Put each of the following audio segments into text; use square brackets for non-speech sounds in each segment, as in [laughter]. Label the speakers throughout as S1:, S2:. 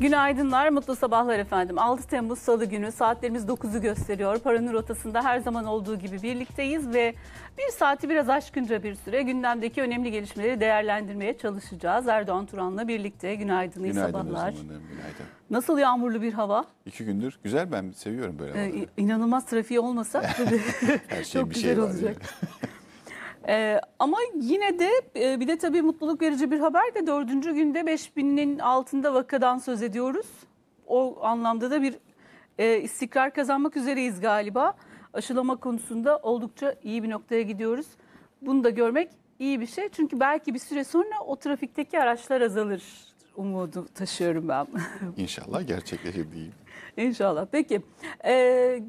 S1: Günaydınlar, mutlu sabahlar efendim. 6 Temmuz Salı günü saatlerimiz 9'u gösteriyor. Paranın rotasında her zaman olduğu gibi birlikteyiz ve bir saati biraz aşkınca bir süre gündemdeki önemli gelişmeleri değerlendirmeye çalışacağız. Erdoğan Turan'la birlikte günaydın, iyi günaydın sabahlar. Özlem günaydın. Nasıl yağmurlu bir hava?
S2: İki gündür. Güzel ben seviyorum böyle ee, havaları.
S1: Ee, inanılmaz trafiği olmasa [laughs] tabii. [laughs] şey çok bir güzel şey olacak. [laughs] Ee, ama yine de e, bir de tabii mutluluk verici bir haber de dördüncü günde 5000'in altında vakadan söz ediyoruz. O anlamda da bir e, istikrar kazanmak üzereyiz galiba. Aşılama konusunda oldukça iyi bir noktaya gidiyoruz. Bunu da görmek iyi bir şey. Çünkü belki bir süre sonra o trafikteki araçlar azalır umudu taşıyorum ben. [laughs]
S2: İnşallah gerçekleşir diyeyim.
S1: İnşallah. Peki e,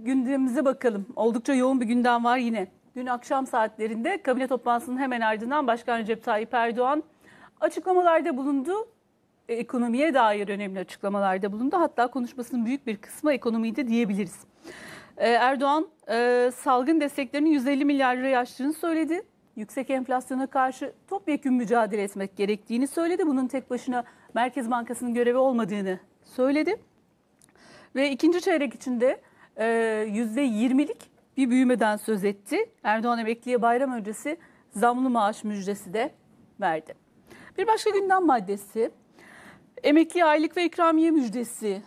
S1: gündemimize bakalım. Oldukça yoğun bir gündem var yine. Dün akşam saatlerinde kabine toplantısının hemen ardından Başkan Recep Tayyip Erdoğan açıklamalarda bulundu. E, ekonomiye dair önemli açıklamalarda bulundu. Hatta konuşmasının büyük bir kısmı ekonomiydi diyebiliriz. E, Erdoğan e, salgın desteklerinin 150 milyar liraya aştığını söyledi. Yüksek enflasyona karşı topyekun mücadele etmek gerektiğini söyledi. Bunun tek başına Merkez Bankası'nın görevi olmadığını söyledi. Ve ikinci çeyrek içinde %20'lik bir büyümeden söz etti. Erdoğan emekliye bayram öncesi zamlı maaş müjdesi de verdi. Bir başka gündem maddesi emekli aylık ve ikramiye müjdesi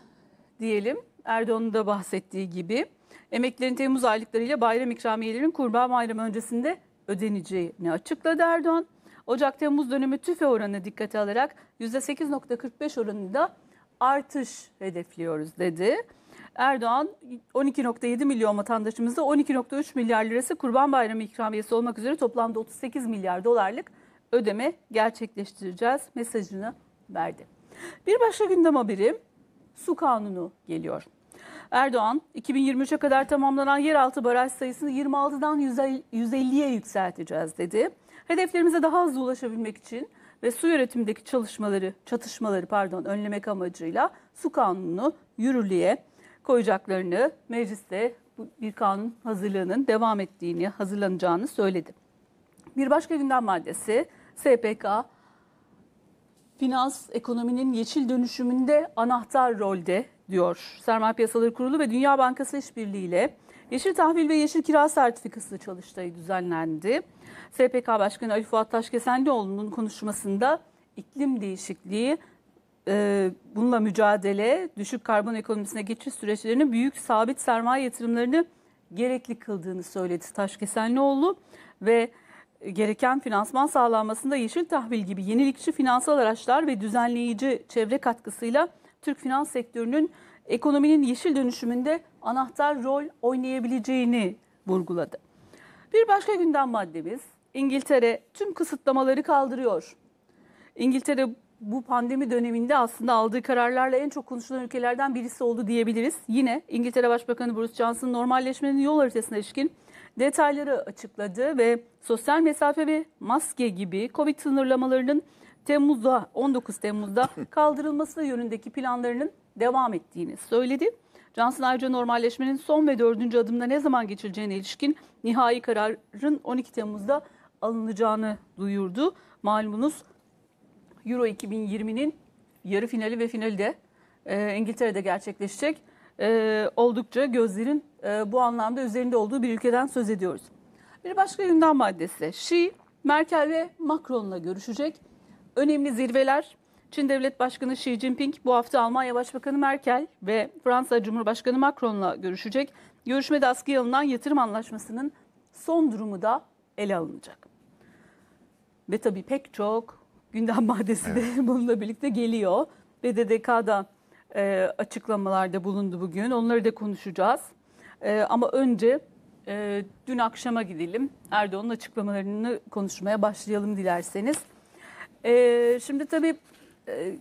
S1: diyelim. Erdoğan'ın da bahsettiği gibi emeklilerin Temmuz aylıklarıyla bayram ikramiyelerinin kurban bayramı öncesinde ödeneceğini açıkladı Erdoğan. Ocak-Temmuz dönemi tüfe oranı dikkate alarak %8.45 oranında artış hedefliyoruz dedi. Erdoğan 12.7 milyon vatandaşımızda 12.3 milyar lirası Kurban Bayramı ikramiyesi olmak üzere toplamda 38 milyar dolarlık ödeme gerçekleştireceğiz mesajını verdi. Bir başka gündem haberi su kanunu geliyor. Erdoğan 2023'e kadar tamamlanan yeraltı baraj sayısını 26'dan 150'ye yükselteceğiz dedi. Hedeflerimize daha hızlı ulaşabilmek için ve su üretimindeki çalışmaları, çatışmaları pardon önlemek amacıyla su kanunu yürürlüğe koyacaklarını mecliste bir kanun hazırlığının devam ettiğini, hazırlanacağını söyledi. Bir başka gündem maddesi SPK finans ekonominin yeşil dönüşümünde anahtar rolde diyor. Sermaye Piyasaları Kurulu ve Dünya Bankası işbirliğiyle Yeşil Tahvil ve Yeşil Kira Sertifikası çalıştayı düzenlendi. SPK Başkanı Ali Fuat Taşkesenlioğlu'nun konuşmasında iklim değişikliği e, bununla mücadele, düşük karbon ekonomisine geçiş süreçlerini büyük sabit sermaye yatırımlarını gerekli kıldığını söyledi Taşkesenlioğlu ve gereken finansman sağlanmasında yeşil tahvil gibi yenilikçi finansal araçlar ve düzenleyici çevre katkısıyla Türk finans sektörünün ekonominin yeşil dönüşümünde anahtar rol oynayabileceğini vurguladı. Bir başka gündem maddemiz İngiltere tüm kısıtlamaları kaldırıyor. İngiltere bu pandemi döneminde aslında aldığı kararlarla en çok konuşulan ülkelerden birisi oldu diyebiliriz. Yine İngiltere Başbakanı Boris Johnson normalleşmenin yol haritasına ilişkin detayları açıkladı ve sosyal mesafe ve maske gibi Covid sınırlamalarının Temmuz'da 19 Temmuz'da [laughs] kaldırılması yönündeki planlarının devam ettiğini söyledi. Johnson ayrıca normalleşmenin son ve dördüncü adımda ne zaman geçileceğine ilişkin nihai kararın 12 Temmuz'da alınacağını duyurdu. Malumunuz Euro 2020'nin yarı finali ve finali de e, İngiltere'de gerçekleşecek. E, oldukça gözlerin e, bu anlamda üzerinde olduğu bir ülkeden söz ediyoruz. Bir başka gündem maddesi. Xi, Merkel ve Macron'la görüşecek. Önemli zirveler. Çin Devlet Başkanı Xi Jinping bu hafta Almanya Başbakanı Merkel ve Fransa Cumhurbaşkanı Macron'la görüşecek. Görüşmede askıya alınan yatırım anlaşmasının son durumu da ele alınacak. Ve tabii pek çok gündem maddesi de [laughs] bununla birlikte geliyor. BDDK'da e, açıklamalarda bulundu bugün. Onları da konuşacağız. E, ama önce e, dün akşama gidelim. Erdoğan'ın açıklamalarını konuşmaya başlayalım dilerseniz. E, şimdi tabii e,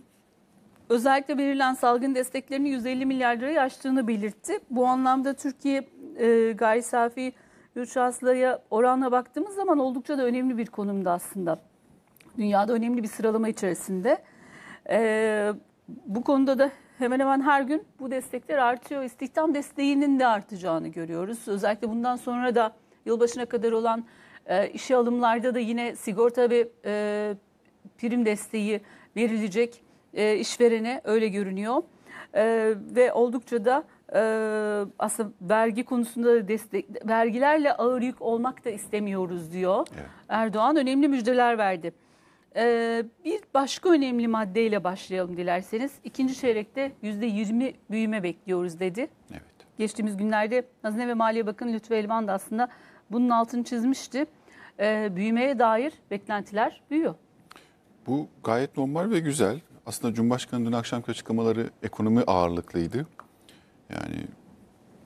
S1: özellikle verilen salgın desteklerini 150 milyar lirayı aştığını belirtti. Bu anlamda Türkiye e, gayri safi yurt oranla baktığımız zaman oldukça da önemli bir konumda aslında dünyada önemli bir sıralama içerisinde. E, bu konuda da hemen hemen her gün bu destekler artıyor. İstihdam desteğinin de artacağını görüyoruz. Özellikle bundan sonra da yılbaşına kadar olan e, işe alımlarda da yine sigorta ve e, prim desteği verilecek e, işverene öyle görünüyor. E, ve oldukça da e, aslında vergi konusunda da destek, vergilerle ağır yük olmak da istemiyoruz diyor. Evet. Erdoğan önemli müjdeler verdi. Ee, bir başka önemli maddeyle başlayalım dilerseniz. İkinci çeyrekte yüzde yirmi büyüme bekliyoruz dedi. Evet. Geçtiğimiz günlerde Hazine ve Maliye Bakanı Lütfü Elvan da aslında bunun altını çizmişti. Ee, büyümeye dair beklentiler büyüyor.
S2: Bu gayet normal ve güzel. Aslında Cumhurbaşkanı dün akşamki açıklamaları ekonomi ağırlıklıydı. Yani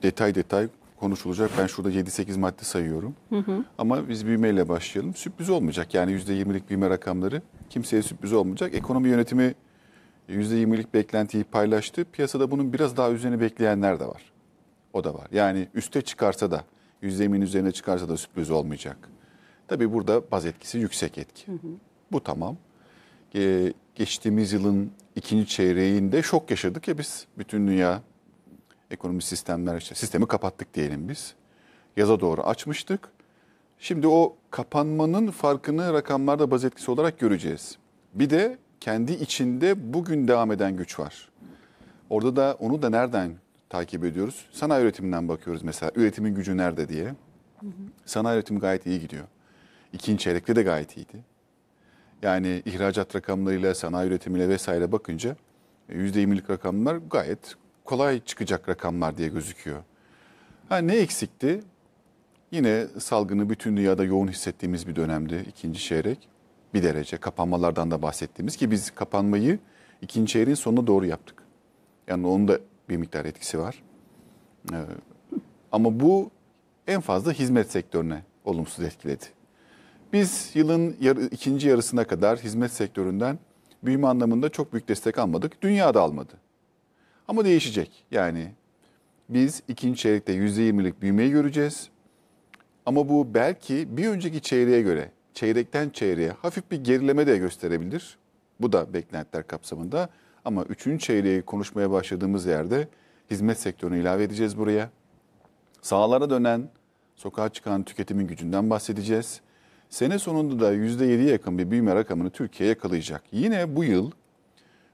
S2: detay detay konuşulacak. Ben şurada 7-8 madde sayıyorum. Hı hı. Ama biz büyümeyle başlayalım. Sürpriz olmayacak. Yani %20'lik büyüme rakamları kimseye sürpriz olmayacak. Ekonomi yönetimi %20'lik beklentiyi paylaştı. Piyasada bunun biraz daha üzerine bekleyenler de var. O da var. Yani üste çıkarsa da %20'nin üzerine çıkarsa da sürpriz olmayacak. Tabii burada baz etkisi yüksek etki. Hı hı. Bu tamam. Ee, geçtiğimiz yılın ikinci çeyreğinde şok yaşadık ya biz. Bütün dünya ekonomi sistemler işte sistemi kapattık diyelim biz. Yaza doğru açmıştık. Şimdi o kapanmanın farkını rakamlarda baz etkisi olarak göreceğiz. Bir de kendi içinde bugün devam eden güç var. Orada da onu da nereden takip ediyoruz? Sanayi üretiminden bakıyoruz mesela. Üretimin gücü nerede diye. Sanayi üretimi gayet iyi gidiyor. İkinci çeyrekte de gayet iyiydi. Yani ihracat rakamlarıyla, sanayi üretimiyle vesaire bakınca %20'lik e, rakamlar gayet kolay çıkacak rakamlar diye gözüküyor. Ha, ne eksikti? Yine salgını bütün dünyada yoğun hissettiğimiz bir dönemdi ikinci çeyrek. Bir derece kapanmalardan da bahsettiğimiz ki biz kapanmayı ikinci çeyreğin sonuna doğru yaptık. Yani onun da bir miktar etkisi var. Ee, ama bu en fazla hizmet sektörüne olumsuz etkiledi. Biz yılın yarı, ikinci yarısına kadar hizmet sektöründen büyüme anlamında çok büyük destek almadık. Dünya da almadı. Ama değişecek. Yani biz ikinci çeyrekte %20'lik büyümeyi göreceğiz. Ama bu belki bir önceki çeyreğe göre çeyrekten çeyreğe hafif bir gerileme de gösterebilir. Bu da beklentiler kapsamında. Ama üçüncü çeyreği konuşmaya başladığımız yerde hizmet sektörünü ilave edeceğiz buraya. Sağlara dönen, sokağa çıkan tüketimin gücünden bahsedeceğiz. Sene sonunda da %7'ye yakın bir büyüme rakamını Türkiye yakalayacak. Yine bu yıl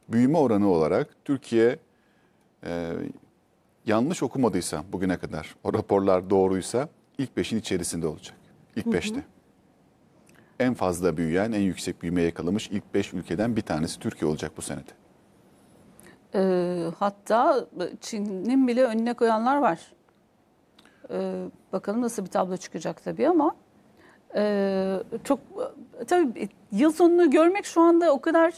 S2: büyüme oranı olarak Türkiye e, yanlış okumadıysa bugüne kadar o raporlar doğruysa ilk beşin içerisinde olacak. İlk hı hı. beşte. En fazla büyüyen, en yüksek büyüme yakalamış ilk beş ülkeden bir tanesi Türkiye olacak bu senede.
S1: E, hatta Çin'in bile önüne koyanlar var. E, bakalım nasıl bir tablo çıkacak tabii ama e, çok tabii yıl sonunu görmek şu anda o kadar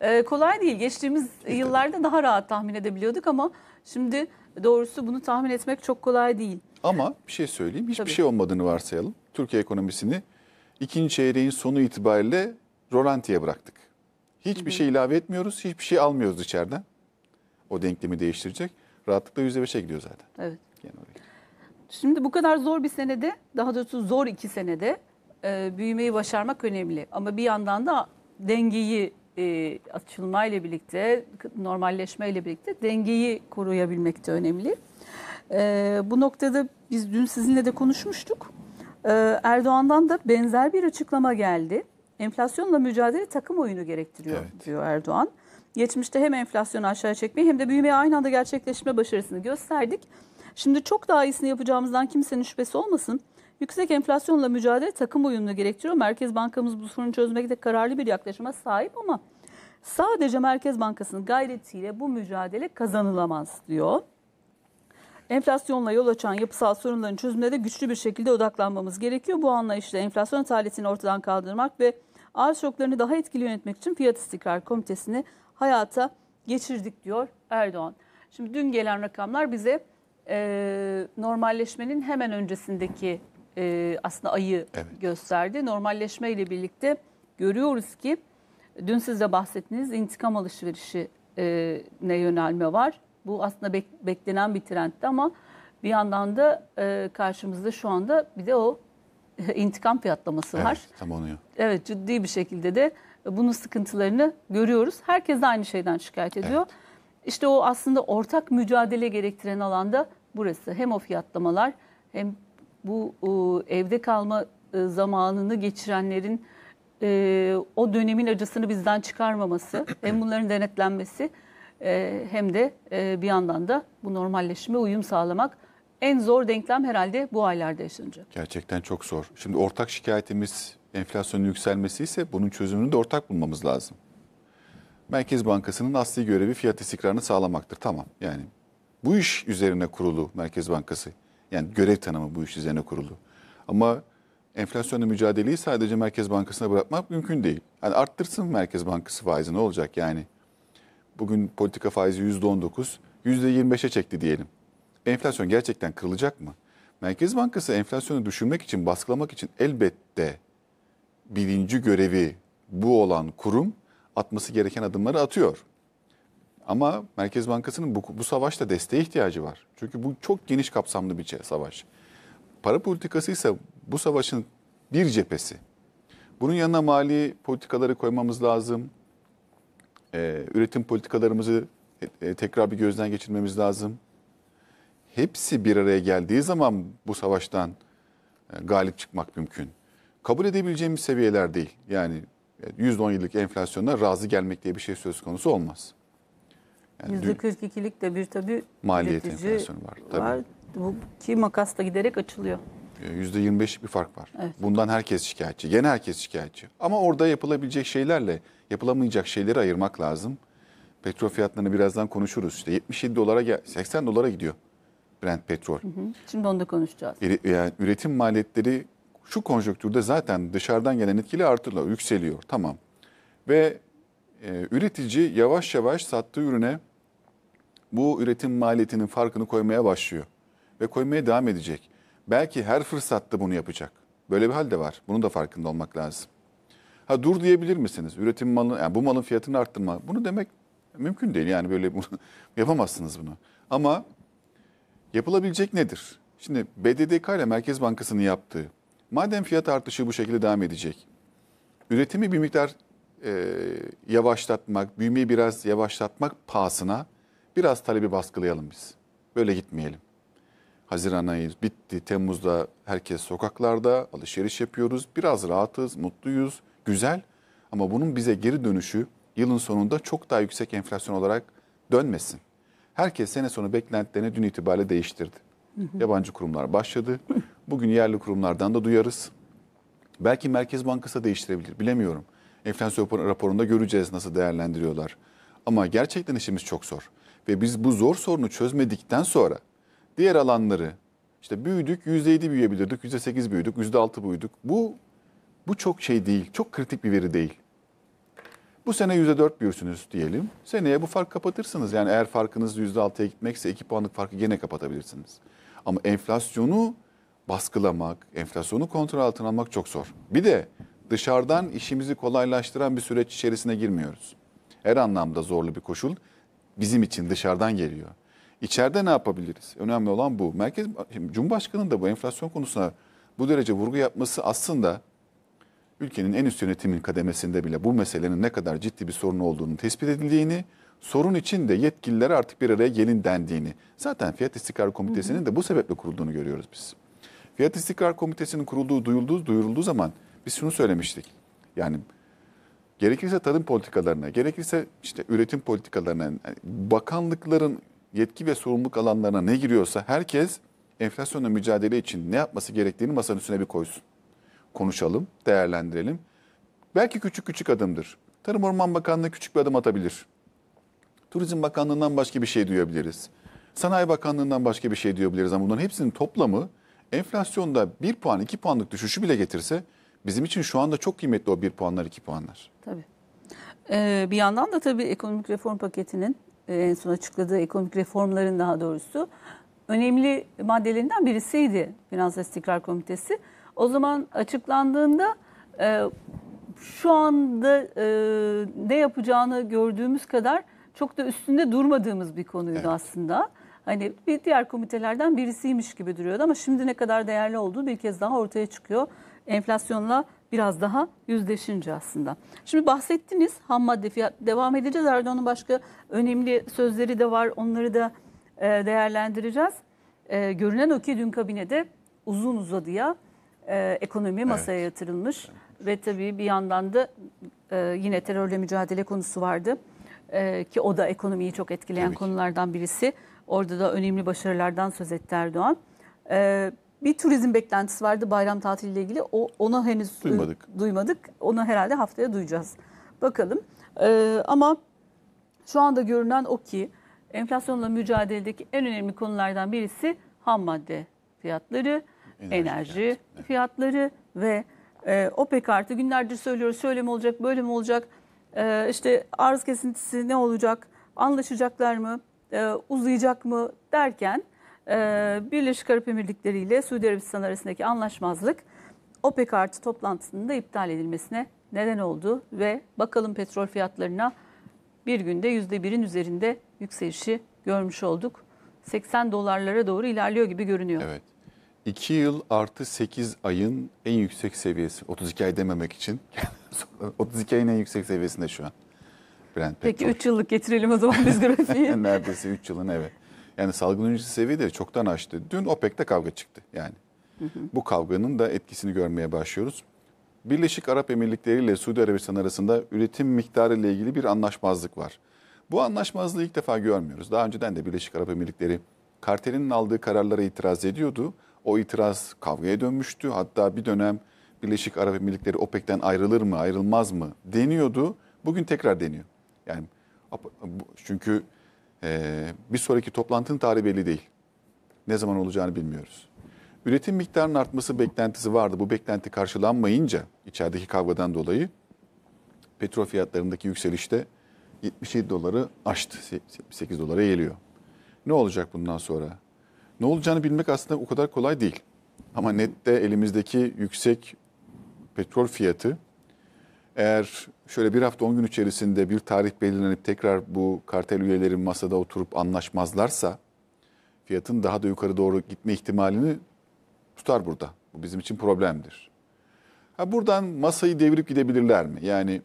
S1: e, kolay değil. Geçtiğimiz yıllarda daha rahat tahmin edebiliyorduk ama şimdi doğrusu bunu tahmin etmek çok kolay değil.
S2: Ama bir şey söyleyeyim. Hiçbir Tabii. şey olmadığını varsayalım. Türkiye ekonomisini ikinci çeyreğin sonu itibariyle rolantiye bıraktık. Hiçbir Hı-hı. şey ilave etmiyoruz, hiçbir şey almıyoruz dışarıdan. O denklemi değiştirecek. Rahatlıkla %5'e gidiyor zaten.
S1: Evet. Yani oraya. Şimdi bu kadar zor bir senede, daha doğrusu zor iki senede e, büyümeyi başarmak önemli. Ama bir yandan da dengeyi e, açılmayla birlikte, normalleşmeyle birlikte dengeyi koruyabilmek de önemli. E, bu noktada biz dün sizinle de konuşmuştuk. E, Erdoğan'dan da benzer bir açıklama geldi. Enflasyonla mücadele takım oyunu gerektiriyor evet. diyor Erdoğan. Geçmişte hem enflasyonu aşağı çekmeyi hem de büyümeye aynı anda gerçekleşme başarısını gösterdik. Şimdi çok daha iyisini yapacağımızdan kimsenin şüphesi olmasın. Yüksek enflasyonla mücadele takım uyumunu gerektiriyor. Merkez Bankamız bu sorunu çözmekte kararlı bir yaklaşıma sahip ama sadece Merkez Bankası'nın gayretiyle bu mücadele kazanılamaz diyor. Enflasyonla yol açan yapısal sorunların çözümüne de güçlü bir şekilde odaklanmamız gerekiyor. Bu anlayışla enflasyon talihsini ortadan kaldırmak ve arz şoklarını daha etkili yönetmek için Fiyat istikrar Komitesi'ni hayata geçirdik diyor Erdoğan. Şimdi dün gelen rakamlar bize e, normalleşmenin hemen öncesindeki e, aslında ayı evet. gösterdi. Normalleşme ile birlikte görüyoruz ki dün siz de bahsettiniz intikam alışverişi e, ne yönelme var. Bu aslında bek, beklenen bir trendti ama bir yandan da e, karşımızda şu anda bir de o e, [laughs] intikam fiyatlaması evet, var. Tam onu. Evet ciddi bir şekilde de bunun sıkıntılarını görüyoruz. Herkes de aynı şeyden şikayet ediyor. Evet. İşte o aslında ortak mücadele gerektiren alanda burası. Hem o fiyatlamalar hem bu e, evde kalma e, zamanını geçirenlerin e, o dönemin acısını bizden çıkarmaması [clears throat] hem bunların denetlenmesi e, hem de e, bir yandan da bu normalleşme uyum sağlamak en zor denklem herhalde bu aylarda yaşanacak.
S2: Gerçekten çok zor. Şimdi ortak şikayetimiz enflasyonun yükselmesi ise bunun çözümünü de ortak bulmamız lazım. Merkez Bankası'nın asli görevi fiyat istikrarını sağlamaktır. Tamam yani bu iş üzerine kurulu Merkez Bankası. Yani görev tanımı bu iş üzerine kuruldu. Ama enflasyonla mücadeleyi sadece Merkez Bankası'na bırakmak mümkün değil. Yani arttırsın Merkez Bankası faizi ne olacak yani? Bugün politika faizi %19, %25'e çekti diyelim. Enflasyon gerçekten kırılacak mı? Merkez Bankası enflasyonu düşürmek için, baskılamak için elbette birinci görevi bu olan kurum atması gereken adımları atıyor. Ama Merkez Bankası'nın bu, bu savaşta desteğe ihtiyacı var. Çünkü bu çok geniş kapsamlı bir savaş. Para politikası ise bu savaşın bir cephesi. Bunun yanına mali politikaları koymamız lazım. Ee, üretim politikalarımızı e, e, tekrar bir gözden geçirmemiz lazım. Hepsi bir araya geldiği zaman bu savaştan e, galip çıkmak mümkün. Kabul edebileceğimiz seviyeler değil. Yani %17'lik e, enflasyona razı gelmek diye bir şey söz konusu olmaz.
S1: Yani %42'lik de bir tabii maliyet enflasyonu var. Tabii. Bu ki makas da giderek açılıyor.
S2: %25'lik e, bir fark var. Evet. Bundan herkes şikayetçi. Gene herkes şikayetçi. Ama orada yapılabilecek şeylerle yapılamayacak şeyleri ayırmak lazım. Petrol fiyatlarını birazdan konuşuruz. İşte 77 dolara 80 dolara gidiyor Brent petrol. Hı
S1: hı. Şimdi onu da konuşacağız.
S2: Yani üretim maliyetleri şu konjonktürde zaten dışarıdan gelen etkili artırla yükseliyor. Tamam. Ve e, üretici yavaş yavaş sattığı ürüne bu üretim maliyetinin farkını koymaya başlıyor ve koymaya devam edecek. Belki her fırsatta bunu yapacak. Böyle bir hal de var. Bunun da farkında olmak lazım. Ha dur diyebilir misiniz? Üretim malı, yani bu malın fiyatını arttırma. Bunu demek mümkün değil. Yani böyle bunu, [laughs] yapamazsınız bunu. Ama yapılabilecek nedir? Şimdi BDDK ile Merkez Bankası'nın yaptığı, madem fiyat artışı bu şekilde devam edecek, üretimi bir miktar e, yavaşlatmak, büyümeyi biraz yavaşlatmak pahasına Biraz talebi baskılayalım biz. Böyle gitmeyelim. Haziran ayı bitti, Temmuz'da herkes sokaklarda, alışveriş yapıyoruz. Biraz rahatız, mutluyuz, güzel. Ama bunun bize geri dönüşü yılın sonunda çok daha yüksek enflasyon olarak dönmesin. Herkes sene sonu beklentilerini dün itibariyle değiştirdi. Yabancı kurumlar başladı. Bugün yerli kurumlardan da duyarız. Belki Merkez Bankası da değiştirebilir, bilemiyorum. Enflasyon raporunda göreceğiz nasıl değerlendiriyorlar. Ama gerçekten işimiz çok zor. Ve biz bu zor sorunu çözmedikten sonra diğer alanları işte büyüdük yüzde %7 büyüyebilirdik, sekiz büyüdük, yüzde altı büyüdük. Bu bu çok şey değil, çok kritik bir veri değil. Bu sene yüzde dört büyürsünüz diyelim. Seneye bu fark kapatırsınız. Yani eğer farkınız yüzde altıya gitmekse 2 puanlık farkı gene kapatabilirsiniz. Ama enflasyonu baskılamak, enflasyonu kontrol altına almak çok zor. Bir de dışarıdan işimizi kolaylaştıran bir süreç içerisine girmiyoruz. Her anlamda zorlu bir koşul bizim için dışarıdan geliyor. İçeride ne yapabiliriz? Önemli olan bu. Merkez Cumhurbaşkanı'nın da bu enflasyon konusuna bu derece vurgu yapması aslında ülkenin en üst yönetimin kademesinde bile bu meselenin ne kadar ciddi bir sorun olduğunu tespit edildiğini, sorun için de yetkililere artık bir araya gelin dendiğini, zaten Fiyat İstikrar Komitesi'nin de bu sebeple kurulduğunu görüyoruz biz. Fiyat İstikrar Komitesi'nin kurulduğu, duyulduğu, duyurulduğu zaman biz şunu söylemiştik. Yani gerekirse tarım politikalarına, gerekirse işte üretim politikalarına, bakanlıkların yetki ve sorumluluk alanlarına ne giriyorsa herkes enflasyonla mücadele için ne yapması gerektiğini masanın üstüne bir koysun. Konuşalım, değerlendirelim. Belki küçük küçük adımdır. Tarım Orman Bakanlığı küçük bir adım atabilir. Turizm Bakanlığı'ndan başka bir şey duyabiliriz. Sanayi Bakanlığı'ndan başka bir şey duyabiliriz ama bunların hepsinin toplamı enflasyonda 1 puan 2 puanlık düşüşü bile getirse bizim için şu anda çok kıymetli o 1 puanlar 2 puanlar.
S1: Tabii. Ee, bir yandan da tabii ekonomik reform paketinin e, en son açıkladığı ekonomik reformların daha doğrusu önemli maddelerinden birisiydi Finansal İstikrar Komitesi. O zaman açıklandığında e, şu anda e, ne yapacağını gördüğümüz kadar çok da üstünde durmadığımız bir konuydu evet. aslında. Hani bir diğer komitelerden birisiymiş gibi duruyordu ama şimdi ne kadar değerli olduğu bir kez daha ortaya çıkıyor. Enflasyonla biraz daha yüzleşince aslında. Şimdi bahsettiniz ham madde fiyat devam edeceğiz. Erdoğan'ın başka önemli sözleri de var. Onları da e, değerlendireceğiz. E, görünen o ki dün kabinede uzun uzadıya e, ekonomi masaya evet. yatırılmış evet. ve tabii bir yandan da e, yine terörle mücadele konusu vardı. E, ki o da ekonomiyi çok etkileyen tabii konulardan birisi. Orada da önemli başarılardan söz etti Erdoğan. Evet. Bir turizm beklentisi vardı bayram tatiliyle ilgili. O ona henüz e, duymadık. E, duymadık. Onu herhalde haftaya duyacağız. Bakalım. E, ama şu anda görünen o ki enflasyonla mücadeledeki en önemli konulardan birisi ham madde fiyatları, enerji, enerji fiyatları. ve e, OPEC artı günlerdir söylüyoruz şöyle mi olacak böyle mi olacak e, işte arz kesintisi ne olacak anlaşacaklar mı e, uzayacak mı derken ee, Birleşik Arap Emirlikleri ile Suudi Arabistan arasındaki anlaşmazlık OPEC artı toplantısının da iptal edilmesine neden oldu ve bakalım petrol fiyatlarına bir günde %1'in üzerinde yükselişi görmüş olduk. 80 dolarlara doğru ilerliyor gibi görünüyor. Evet.
S2: 2 yıl artı 8 ayın en yüksek seviyesi. 32 ay dememek için. 32 [laughs] ayın en yüksek seviyesinde şu an. Brent Peki petrol.
S1: 3 yıllık getirelim o zaman biz [laughs] grafiği.
S2: Neredeyse 3 yılın evet. Yani salgın öncesi seviyeleri çoktan aştı. Dün OPEC'te kavga çıktı yani. Hı hı. Bu kavganın da etkisini görmeye başlıyoruz. Birleşik Arap Emirlikleri ile Suudi Arabistan arasında üretim miktarı ile ilgili bir anlaşmazlık var. Bu anlaşmazlığı ilk defa görmüyoruz. Daha önceden de Birleşik Arap Emirlikleri kartelinin aldığı kararlara itiraz ediyordu. O itiraz kavgaya dönmüştü. Hatta bir dönem Birleşik Arap Emirlikleri OPEC'ten ayrılır mı, ayrılmaz mı deniyordu. Bugün tekrar deniyor. Yani çünkü ee, bir sonraki toplantının tarihi belli değil. Ne zaman olacağını bilmiyoruz. Üretim miktarının artması beklentisi vardı. Bu beklenti karşılanmayınca içerideki kavgadan dolayı petrol fiyatlarındaki yükselişte 77 doları aştı. 78 dolara geliyor. Ne olacak bundan sonra? Ne olacağını bilmek aslında o kadar kolay değil. Ama nette elimizdeki yüksek petrol fiyatı eğer şöyle bir hafta on gün içerisinde bir tarih belirlenip tekrar bu kartel üyeleri masada oturup anlaşmazlarsa fiyatın daha da yukarı doğru gitme ihtimalini tutar burada. Bu bizim için problemdir. Ha buradan masayı devirip gidebilirler mi? Yani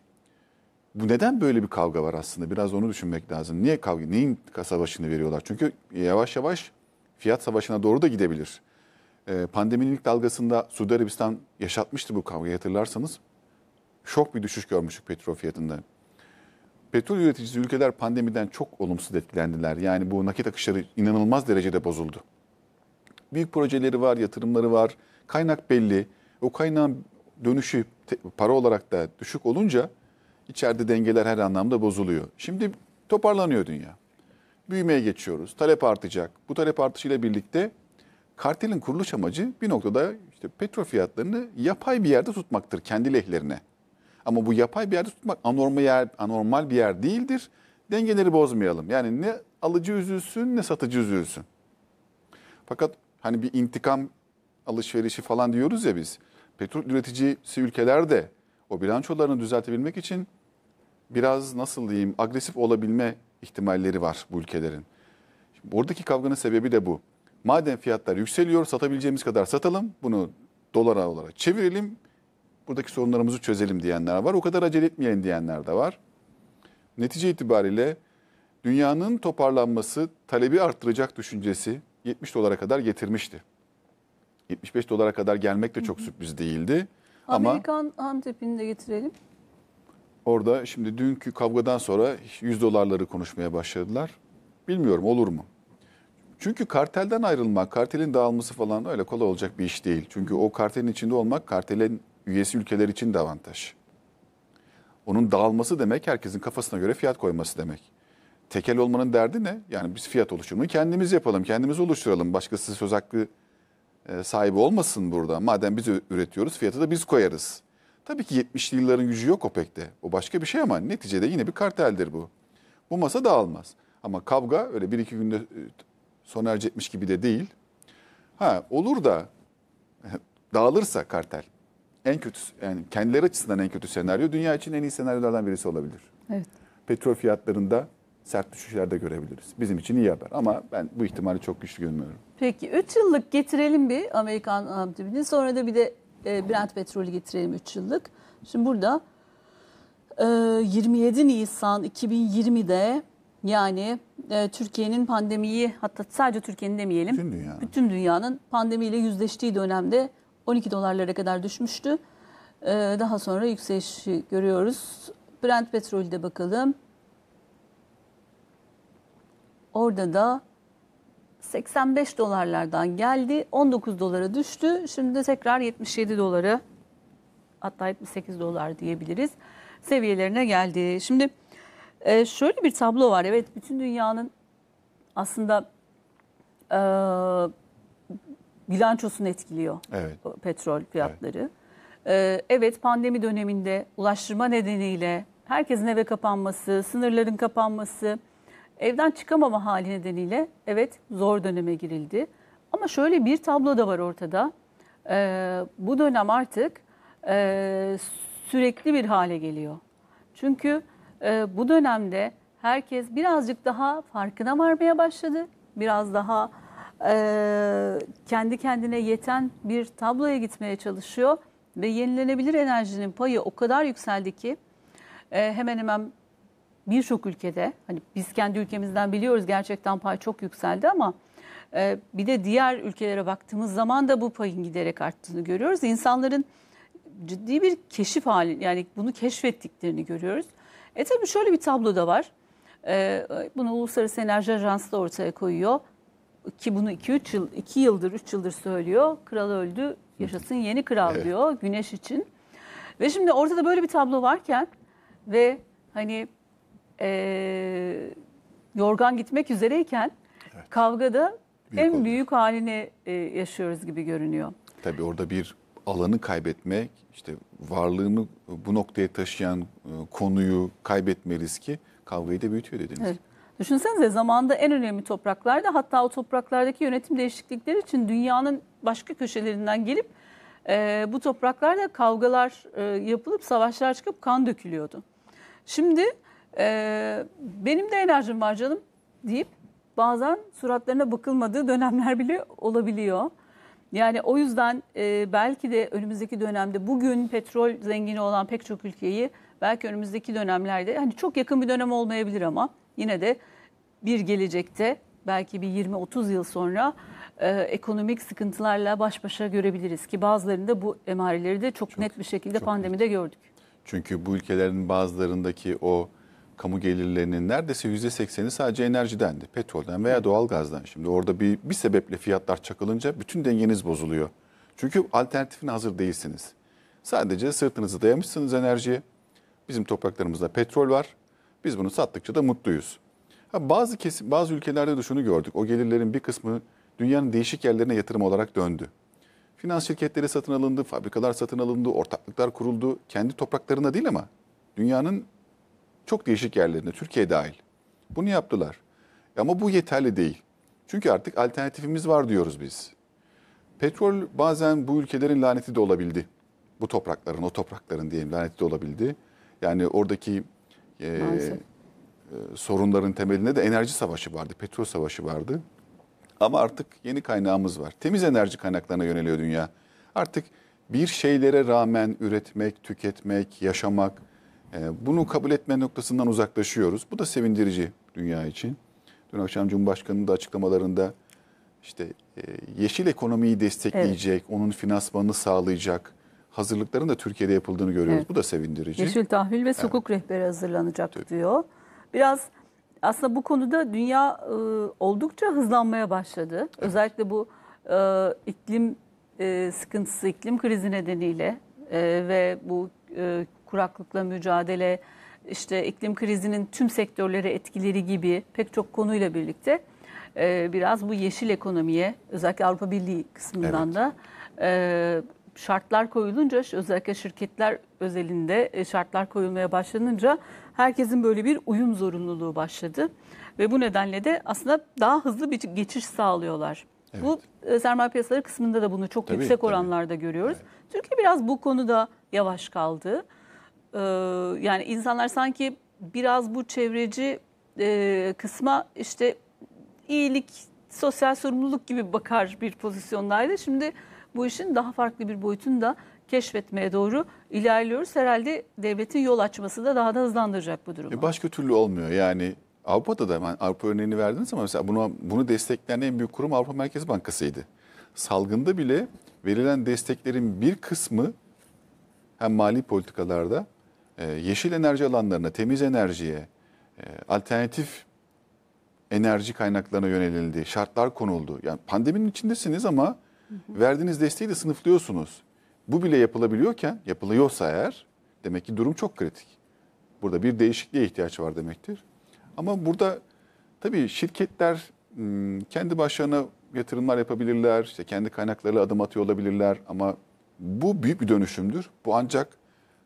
S2: bu neden böyle bir kavga var aslında? Biraz onu düşünmek lazım. Niye kavga? Neyin savaşını veriyorlar? Çünkü yavaş yavaş fiyat savaşına doğru da gidebilir. Ee, pandeminin ilk dalgasında Suudi Arabistan yaşatmıştı bu kavgayı hatırlarsanız şok bir düşüş görmüştük petrol fiyatında. Petrol üreticisi ülkeler pandemiden çok olumsuz etkilendiler. Yani bu nakit akışları inanılmaz derecede bozuldu. Büyük projeleri var, yatırımları var, kaynak belli. O kaynağın dönüşü para olarak da düşük olunca içeride dengeler her anlamda bozuluyor. Şimdi toparlanıyor dünya. Büyümeye geçiyoruz. Talep artacak. Bu talep artışıyla birlikte kartelin kuruluş amacı bir noktada işte petrol fiyatlarını yapay bir yerde tutmaktır kendi lehlerine. Ama bu yapay bir yerde tutmak anormal, yer, anormal bir yer değildir. Dengeleri bozmayalım. Yani ne alıcı üzülsün ne satıcı üzülsün. Fakat hani bir intikam alışverişi falan diyoruz ya biz. Petrol üreticisi ülkeler de o bilançolarını düzeltebilmek için biraz nasıl diyeyim agresif olabilme ihtimalleri var bu ülkelerin. Şimdi oradaki kavganın sebebi de bu. Madem fiyatlar yükseliyor satabileceğimiz kadar satalım bunu dolara olarak çevirelim buradaki sorunlarımızı çözelim diyenler var. O kadar acele etmeyelim diyenler de var. Netice itibariyle dünyanın toparlanması talebi arttıracak düşüncesi 70 dolara kadar getirmişti. 75 dolara kadar gelmek de çok sürpriz değildi. Amerikan
S1: Ama, Antep'ini de getirelim.
S2: Orada şimdi dünkü kavgadan sonra 100 dolarları konuşmaya başladılar. Bilmiyorum olur mu? Çünkü kartelden ayrılmak, kartelin dağılması falan öyle kolay olacak bir iş değil. Çünkü o kartelin içinde olmak, kartelin üyesi ülkeler için de avantaj. Onun dağılması demek herkesin kafasına göre fiyat koyması demek. Tekel olmanın derdi ne? Yani biz fiyat oluşturmayı kendimiz yapalım, kendimiz oluşturalım. Başkası söz hakkı e, sahibi olmasın burada. Madem biz üretiyoruz fiyatı da biz koyarız. Tabii ki 70'li yılların gücü yok OPEC'te. O başka bir şey ama neticede yine bir karteldir bu. Bu masa dağılmaz. Ama kavga öyle bir iki günde e, sona ercetmiş gibi de değil. Ha olur da [laughs] dağılırsa kartel en kötü yani kendileri açısından en kötü senaryo dünya için en iyi senaryolardan birisi olabilir. Evet. Petrol fiyatlarında sert düşüşler de görebiliriz. Bizim için iyi haber ama ben bu ihtimali çok güçlü görmüyorum.
S1: Peki 3 yıllık getirelim bir Amerikan amdibini sonra da bir de e, Brent petrolü getirelim 3 yıllık. Şimdi burada e, 27 Nisan 2020'de yani e, Türkiye'nin pandemiyi hatta sadece Türkiye'nin demeyelim. Bütün dünyanın. Bütün dünyanın pandemiyle yüzleştiği dönemde 12 dolarlara kadar düşmüştü. Ee, daha sonra yükselişi görüyoruz. Brent petrolü de bakalım. Orada da 85 dolarlardan geldi. 19 dolara düştü. Şimdi de tekrar 77 dolara hatta 78 dolar diyebiliriz seviyelerine geldi. Şimdi e, şöyle bir tablo var. Evet bütün dünyanın aslında e, bilançosunu etkiliyor evet. petrol fiyatları. Evet. Ee, evet pandemi döneminde ulaştırma nedeniyle herkesin eve kapanması, sınırların kapanması, evden çıkamama hali nedeniyle evet zor döneme girildi. Ama şöyle bir tablo da var ortada. Ee, bu dönem artık e, sürekli bir hale geliyor. Çünkü e, bu dönemde herkes birazcık daha farkına varmaya başladı. Biraz daha ee, kendi kendine yeten bir tabloya gitmeye çalışıyor ve yenilenebilir enerjinin payı o kadar yükseldi ki e, hemen hemen birçok ülkede hani biz kendi ülkemizden biliyoruz gerçekten pay çok yükseldi ama e, bir de diğer ülkelere baktığımız zaman da bu payın giderek arttığını görüyoruz. İnsanların ciddi bir keşif hali yani bunu keşfettiklerini görüyoruz. E tabii şöyle bir tablo da var. E, bunu Uluslararası Enerji Ajansı da ortaya koyuyor ki bunu 2-3 yıl 2 yıldır 3 yıldır söylüyor. Kral öldü, yaşasın yeni kral evet. diyor Güneş için. Ve şimdi ortada böyle bir tablo varken ve hani e, yorgan gitmek üzereyken evet. kavgada büyük en oluyor. büyük halini e, yaşıyoruz gibi görünüyor.
S2: Tabii orada bir alanı kaybetmek, işte varlığını bu noktaya taşıyan e, konuyu kaybetme riski kavgayı da büyütüyor dediniz.
S1: Evet. Düşünsenize zamanda en önemli topraklarda hatta o topraklardaki yönetim değişiklikleri için dünyanın başka köşelerinden gelip e, bu topraklarda kavgalar e, yapılıp savaşlar çıkıp kan dökülüyordu. Şimdi e, benim de enerjim var canım deyip bazen suratlarına bakılmadığı dönemler bile olabiliyor. Yani o yüzden e, belki de önümüzdeki dönemde bugün petrol zengini olan pek çok ülkeyi belki önümüzdeki dönemlerde hani çok yakın bir dönem olmayabilir ama yine de bir gelecekte belki bir 20-30 yıl sonra e, ekonomik sıkıntılarla baş başa görebiliriz ki bazılarında bu emareleri de çok, çok net bir şekilde çok pandemide net. gördük.
S2: Çünkü bu ülkelerin bazılarındaki o kamu gelirlerinin neredeyse %80'i sadece enerjidendi. Petrolden veya doğalgazdan. Şimdi orada bir, bir sebeple fiyatlar çakılınca bütün dengeniz bozuluyor. Çünkü alternatifine hazır değilsiniz. Sadece sırtınızı dayamışsınız enerjiye. Bizim topraklarımızda petrol var. Biz bunu sattıkça da mutluyuz. Ha, bazı kesim, bazı ülkelerde de şunu gördük. O gelirlerin bir kısmı dünyanın değişik yerlerine yatırım olarak döndü. Finans şirketleri satın alındı, fabrikalar satın alındı, ortaklıklar kuruldu. Kendi topraklarında değil ama dünyanın çok değişik yerlerinde, Türkiye dahil. Bunu yaptılar. Ama bu yeterli değil. Çünkü artık alternatifimiz var diyoruz biz. Petrol bazen bu ülkelerin laneti de olabildi. Bu toprakların, o toprakların diyelim laneti de olabildi. Yani oradaki ee, e, Maalesef. sorunların temelinde de enerji savaşı vardı, petrol savaşı vardı. Ama artık yeni kaynağımız var. Temiz enerji kaynaklarına yöneliyor dünya. Artık bir şeylere rağmen üretmek, tüketmek, yaşamak, e, bunu kabul etme noktasından uzaklaşıyoruz. Bu da sevindirici dünya için. Dün akşam Cumhurbaşkanı'nın da açıklamalarında işte e, yeşil ekonomiyi destekleyecek, evet. onun finansmanını sağlayacak, hazırlıkların da Türkiye'de yapıldığını görüyoruz. Evet. Bu da sevindirici. Yeşil
S1: tahvil ve sukuk evet. rehberi hazırlanacak Tabii. diyor. Biraz aslında bu konuda dünya e, oldukça hızlanmaya başladı. Evet. Özellikle bu e, iklim e, sıkıntısı, iklim krizi nedeniyle e, ve bu e, kuraklıkla mücadele, işte iklim krizinin tüm sektörlere etkileri gibi pek çok konuyla birlikte e, biraz bu yeşil ekonomiye özellikle Avrupa Birliği kısmından evet. da e, şartlar koyulunca özellikle şirketler özelinde e, şartlar koyulmaya başlanınca herkesin böyle bir uyum zorunluluğu başladı. Ve bu nedenle de aslında daha hızlı bir geçiş sağlıyorlar. Evet. Bu e, sermaye piyasaları kısmında da bunu çok tabii, yüksek tabii. oranlarda görüyoruz. Evet. Türkiye biraz bu konuda yavaş kaldı. E, yani insanlar sanki biraz bu çevreci kısma işte iyilik, sosyal sorumluluk gibi bakar bir pozisyondaydı. Şimdi bu işin daha farklı bir boyutunu da keşfetmeye doğru ilerliyoruz. Herhalde devletin yol açması da daha da hızlandıracak bu durumu. E,
S2: başka türlü olmuyor yani Avrupa'da da hemen Avrupa örneğini verdiniz ama mesela bunu, bunu destekleyen en büyük kurum Avrupa Merkez Bankası'ydı. Salgında bile verilen desteklerin bir kısmı hem mali politikalarda e, yeşil enerji alanlarına, temiz enerjiye, e, alternatif enerji kaynaklarına yönelildi, şartlar konuldu. Yani pandeminin içindesiniz ama verdiğiniz desteği de sınıflıyorsunuz. Bu bile yapılabiliyorken, yapılıyorsa eğer demek ki durum çok kritik. Burada bir değişikliğe ihtiyaç var demektir. Ama burada tabii şirketler hmm, kendi başlarına yatırımlar yapabilirler, işte kendi kaynaklarıyla adım atıyor olabilirler ama bu büyük bir dönüşümdür. Bu ancak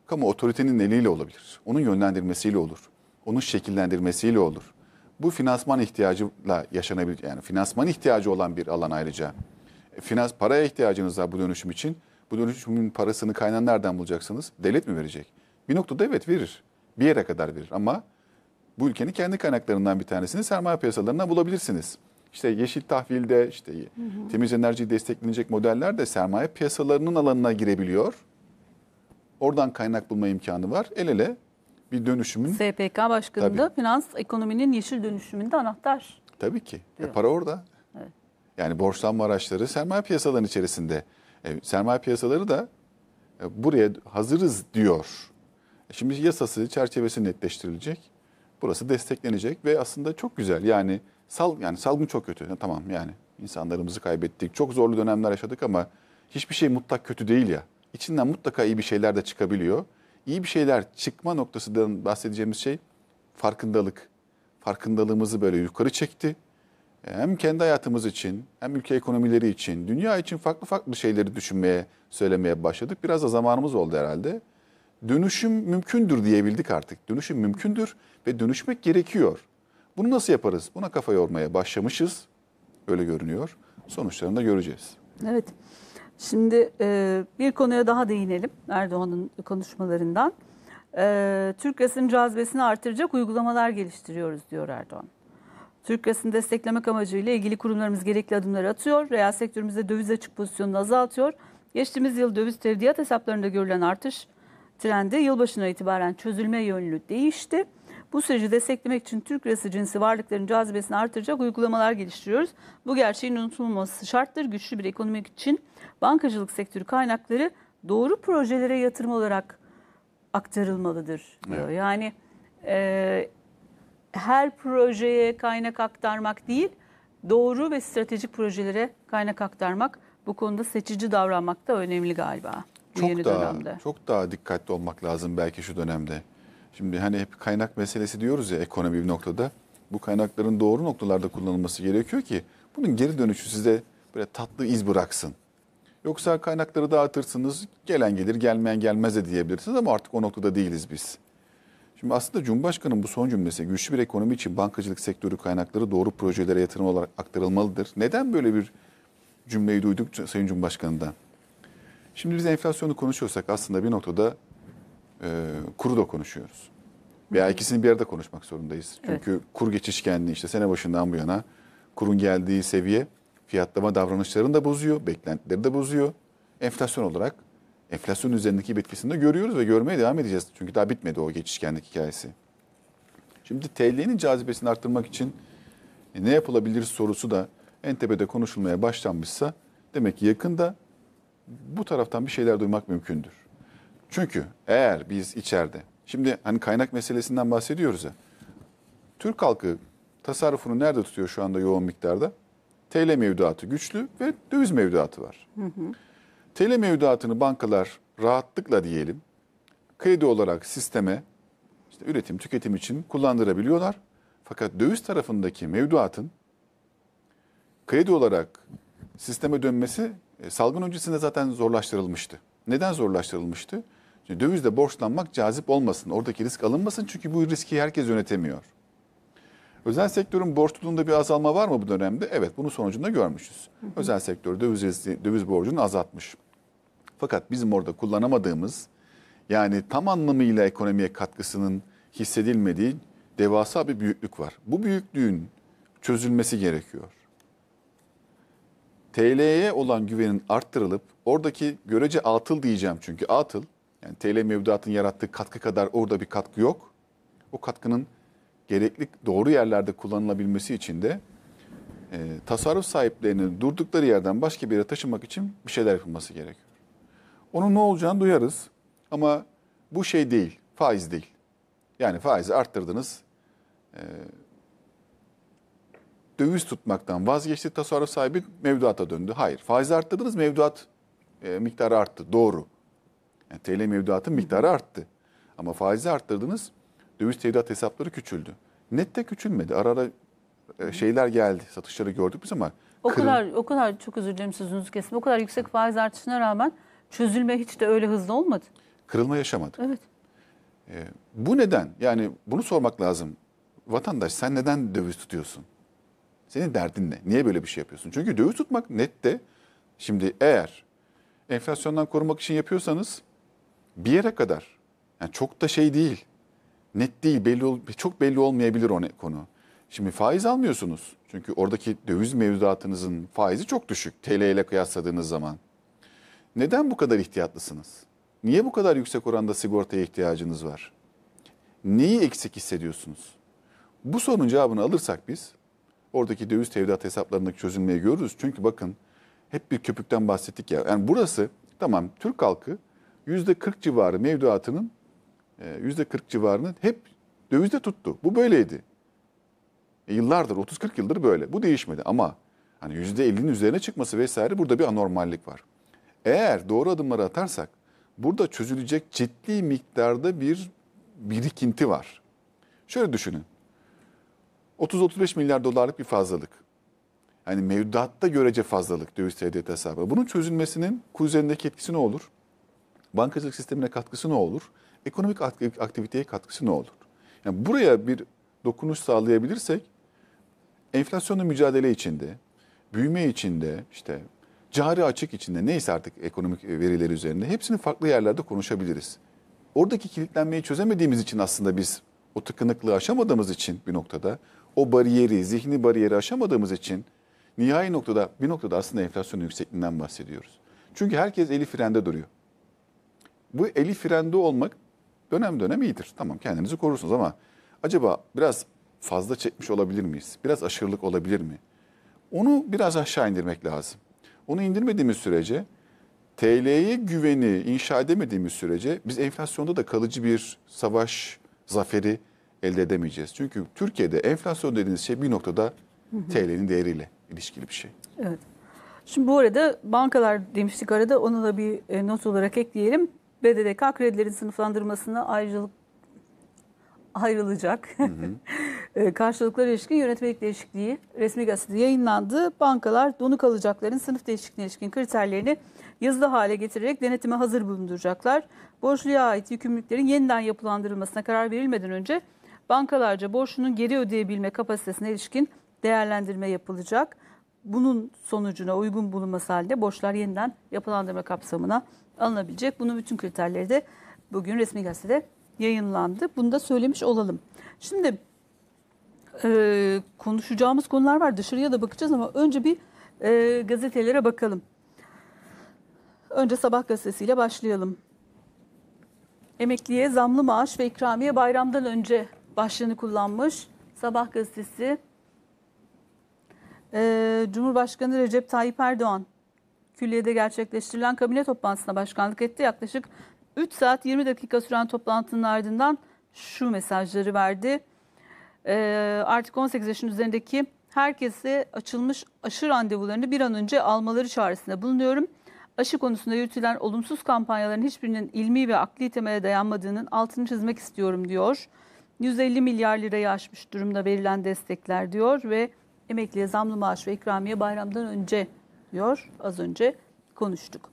S2: kamu otoritenin eliyle olabilir. Onun yönlendirmesiyle olur. Onun şekillendirmesiyle olur. Bu finansman ihtiyacıyla yaşanabilir. yani finansman ihtiyacı olan bir alan ayrıca finans paraya ihtiyacınız var bu dönüşüm için. Bu dönüşümün parasını kaynağı nereden bulacaksınız? Devlet mi verecek? Bir noktada evet verir. Bir yere kadar verir ama bu ülkenin kendi kaynaklarından bir tanesini sermaye piyasalarından bulabilirsiniz. İşte yeşil tahvilde, işte hı hı. temiz enerji desteklenecek modeller de sermaye piyasalarının alanına girebiliyor. Oradan kaynak bulma imkanı var. El ele bir dönüşümün... SPK Başkanı da
S1: finans ekonominin yeşil dönüşümünde anahtar.
S2: Tabii ki. E para orada. Yani borçlanma araçları sermaye piyasaların içerisinde. E, sermaye piyasaları da e, buraya hazırız diyor. E, şimdi yasası çerçevesi netleştirilecek. Burası desteklenecek ve aslında çok güzel. Yani sal yani salgın çok kötü. Yani, tamam yani insanlarımızı kaybettik. Çok zorlu dönemler yaşadık ama hiçbir şey mutlak kötü değil ya. İçinden mutlaka iyi bir şeyler de çıkabiliyor. İyi bir şeyler çıkma noktasından bahsedeceğimiz şey farkındalık. Farkındalığımızı böyle yukarı çekti hem kendi hayatımız için hem ülke ekonomileri için, dünya için farklı farklı şeyleri düşünmeye, söylemeye başladık. Biraz da zamanımız oldu herhalde. Dönüşüm mümkündür diyebildik artık. Dönüşüm mümkündür ve dönüşmek gerekiyor. Bunu nasıl yaparız? Buna kafa yormaya başlamışız. Öyle görünüyor. Sonuçlarını da göreceğiz.
S1: Evet. Şimdi e, bir konuya daha değinelim Erdoğan'ın konuşmalarından. E, Türk resim cazibesini artıracak uygulamalar geliştiriyoruz diyor Erdoğan. Türk lirasını desteklemek amacıyla ilgili kurumlarımız gerekli adımları atıyor. Reel sektörümüzde döviz açık pozisyonunu azaltıyor. Geçtiğimiz yıl döviz tevdiat hesaplarında görülen artış trendi yılbaşına itibaren çözülme yönlü değişti. Bu süreci desteklemek için Türk lirası cinsi varlıkların cazibesini artıracak uygulamalar geliştiriyoruz. Bu gerçeğin unutulmaması şarttır. Güçlü bir ekonomik için bankacılık sektörü kaynakları doğru projelere yatırım olarak aktarılmalıdır diyor. Evet. Yani e, her projeye kaynak aktarmak değil, doğru ve stratejik projelere kaynak aktarmak bu konuda seçici davranmak da önemli galiba. çok yeni daha, dönemde.
S2: Çok daha dikkatli olmak lazım belki şu dönemde. Şimdi hani hep kaynak meselesi diyoruz ya ekonomi bir noktada. Bu kaynakların doğru noktalarda kullanılması gerekiyor ki bunun geri dönüşü size böyle tatlı iz bıraksın. Yoksa kaynakları dağıtırsınız, gelen gelir, gelmeyen gelmez de diyebilirsiniz ama artık o noktada değiliz biz. Şimdi aslında Cumhurbaşkanı'nın bu son cümlesi güçlü bir ekonomi için bankacılık sektörü kaynakları doğru projelere yatırım olarak aktarılmalıdır. Neden böyle bir cümleyi duyduk Sayın Cumhurbaşkanı'ndan? Şimdi biz enflasyonu konuşuyorsak aslında bir noktada e, kuru da konuşuyoruz. Veya ikisini bir arada konuşmak zorundayız. Çünkü evet. kur geçişkenliği işte sene başından bu yana kurun geldiği seviye fiyatlama davranışlarını da bozuyor, beklentileri de bozuyor. Enflasyon olarak enflasyon üzerindeki bir etkisini de görüyoruz ve görmeye devam edeceğiz. Çünkü daha bitmedi o geçişkenlik hikayesi. Şimdi TL'nin cazibesini arttırmak için e, ne yapılabilir sorusu da en tepede konuşulmaya başlanmışsa demek ki yakında bu taraftan bir şeyler duymak mümkündür. Çünkü eğer biz içeride, şimdi hani kaynak meselesinden bahsediyoruz ya, Türk halkı tasarrufunu nerede tutuyor şu anda yoğun miktarda? TL mevduatı güçlü ve döviz mevduatı var. Hı hı. TL mevduatını bankalar rahatlıkla diyelim kredi olarak sisteme işte üretim, tüketim için kullandırabiliyorlar. Fakat döviz tarafındaki mevduatın kredi olarak sisteme dönmesi e, salgın öncesinde zaten zorlaştırılmıştı. Neden zorlaştırılmıştı? Çünkü dövizle borçlanmak cazip olmasın, oradaki risk alınmasın çünkü bu riski herkes yönetemiyor. Özel sektörün borçluluğunda bir azalma var mı bu dönemde? Evet, bunun sonucunda görmüşüz. Özel sektör döviz, döviz borcunu azaltmış. Fakat bizim orada kullanamadığımız yani tam anlamıyla ekonomiye katkısının hissedilmediği devasa bir büyüklük var. Bu büyüklüğün çözülmesi gerekiyor. TL'ye olan güvenin arttırılıp oradaki görece atıl diyeceğim çünkü atıl yani TL mevduatın yarattığı katkı kadar orada bir katkı yok. O katkının gerekli doğru yerlerde kullanılabilmesi için de e, tasarruf sahiplerinin durdukları yerden başka bir yere taşımak için bir şeyler yapılması gerekiyor. Onun ne olacağını duyarız. Ama bu şey değil, faiz değil. Yani faizi arttırdınız. E, döviz tutmaktan vazgeçti tasarruf sahibi mevduata döndü. Hayır, faizi arttırdınız mevduat e, miktarı arttı. Doğru. Yani TL mevduatın miktarı arttı. Ama faizi arttırdınız, döviz tevdiat hesapları küçüldü. Nette küçülmedi. Ara ara e, şeyler geldi, satışları gördük biz ama.
S1: O kırın... kadar, o kadar çok özür dilerim sözünüzü kesin. O kadar yüksek faiz artışına rağmen Çözülme hiç de öyle hızlı olmadı.
S2: Kırılma yaşamadı. Evet. E, bu neden? Yani bunu sormak lazım. Vatandaş sen neden döviz tutuyorsun? Senin derdin ne? Niye böyle bir şey yapıyorsun? Çünkü döviz tutmak net de Şimdi eğer enflasyondan korumak için yapıyorsanız bir yere kadar. Yani çok da şey değil. Net değil, belli çok belli olmayabilir o konu. Şimdi faiz almıyorsunuz. Çünkü oradaki döviz mevduatınızın faizi çok düşük TL ile kıyasladığınız zaman. Neden bu kadar ihtiyatlısınız? Niye bu kadar yüksek oranda sigortaya ihtiyacınız var? Neyi eksik hissediyorsunuz? Bu sorunun cevabını alırsak biz oradaki döviz tevdiat hesaplarındaki çözülmeyi görürüz. Çünkü bakın hep bir köpükten bahsettik ya. Yani burası tamam Türk halkı yüzde %40 civarı mevduatının e, yüzde %40 civarını hep dövizde tuttu. Bu böyleydi. E yıllardır 30-40 yıldır böyle. Bu değişmedi ama hani %50'nin üzerine çıkması vesaire burada bir anormallik var. Eğer doğru adımları atarsak burada çözülecek ciddi miktarda bir birikinti var. Şöyle düşünün. 30-35 milyar dolarlık bir fazlalık. Yani mevduatta görece fazlalık döviz TDT hesabı. Bunun çözülmesinin kur üzerindeki etkisi ne olur? Bankacılık sistemine katkısı ne olur? Ekonomik aktiviteye katkısı ne olur? Yani buraya bir dokunuş sağlayabilirsek enflasyonla mücadele içinde, büyüme içinde, işte cari açık içinde neyse artık ekonomik e, veriler üzerinde hepsini farklı yerlerde konuşabiliriz. Oradaki kilitlenmeyi çözemediğimiz için aslında biz o tıkınıklığı aşamadığımız için bir noktada o bariyeri, zihni bariyeri aşamadığımız için nihai noktada bir noktada aslında enflasyonun yüksekliğinden bahsediyoruz. Çünkü herkes eli frende duruyor. Bu eli frende olmak dönem dönem iyidir. Tamam kendinizi korursunuz ama acaba biraz fazla çekmiş olabilir miyiz? Biraz aşırılık olabilir mi? Onu biraz aşağı indirmek lazım. Onu indirmediğimiz sürece TL'ye güveni inşa edemediğimiz sürece biz enflasyonda da kalıcı bir savaş zaferi elde edemeyeceğiz. Çünkü Türkiye'de enflasyon dediğiniz şey bir noktada TL'nin değeriyle ilişkili bir şey.
S1: Evet. Şimdi bu arada bankalar demiştik arada onu da bir e, not olarak ekleyelim. BDDK kredilerin sınıflandırmasına ayrıcalık ayrılacak. Hı hı. [laughs] Ee, karşılıkları ilişkin yönetmelik değişikliği resmi gazetede yayınlandı. Bankalar donu kalacakların sınıf değişikliği ilişkin kriterlerini yazılı hale getirerek denetime hazır bulunduracaklar. Borçluya ait yükümlülüklerin yeniden yapılandırılmasına karar verilmeden önce bankalarca borçlunun geri ödeyebilme kapasitesine ilişkin değerlendirme yapılacak. Bunun sonucuna uygun bulunması halde borçlar yeniden yapılandırma kapsamına alınabilecek. Bunun bütün kriterleri de bugün resmi gazetede yayınlandı. Bunu da söylemiş olalım. Şimdi e, konuşacağımız konular var. Dışarıya da bakacağız ama önce bir e, gazetelere bakalım. Önce sabah gazetesiyle başlayalım. Emekliye zamlı maaş ve ikramiye bayramdan önce başlığını kullanmış. Sabah gazetesi e, Cumhurbaşkanı Recep Tayyip Erdoğan külliyede gerçekleştirilen kabine toplantısına başkanlık etti. Yaklaşık 3 saat 20 dakika süren toplantının ardından şu mesajları verdi. E, artık 18 yaşın üzerindeki herkesi açılmış aşı randevularını bir an önce almaları çağrısında bulunuyorum. Aşı konusunda yürütülen olumsuz kampanyaların hiçbirinin ilmi ve akli temele dayanmadığının altını çizmek istiyorum diyor. 150 milyar lirayı aşmış durumda verilen destekler diyor ve emekliye zamlı maaş ve ikramiye bayramdan önce diyor. Az önce konuştuk.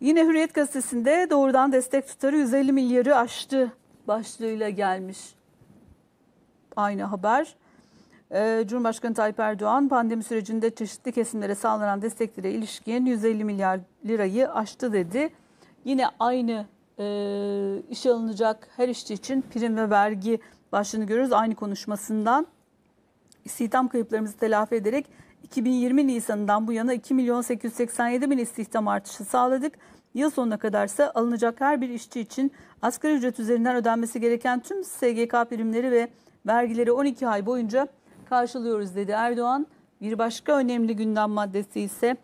S1: Yine Hürriyet gazetesinde doğrudan destek tutarı 150 milyarı aştı başlığıyla gelmiş aynı haber. Ee, Cumhurbaşkanı Tayyip Erdoğan pandemi sürecinde çeşitli kesimlere sağlanan desteklere ilişkin 150 milyar lirayı aştı dedi. Yine aynı e, işe alınacak her işçi için prim ve vergi başlığını görüyoruz aynı konuşmasından. İstihdam kayıplarımızı telafi ederek 2020 Nisan'dan bu yana 2 milyon 887 bin istihdam artışı sağladık. Yıl sonuna kadarsa alınacak her bir işçi için asgari ücret üzerinden ödenmesi gereken tüm SGK primleri ve vergileri 12 ay boyunca karşılıyoruz dedi Erdoğan. Bir başka önemli gündem maddesi ise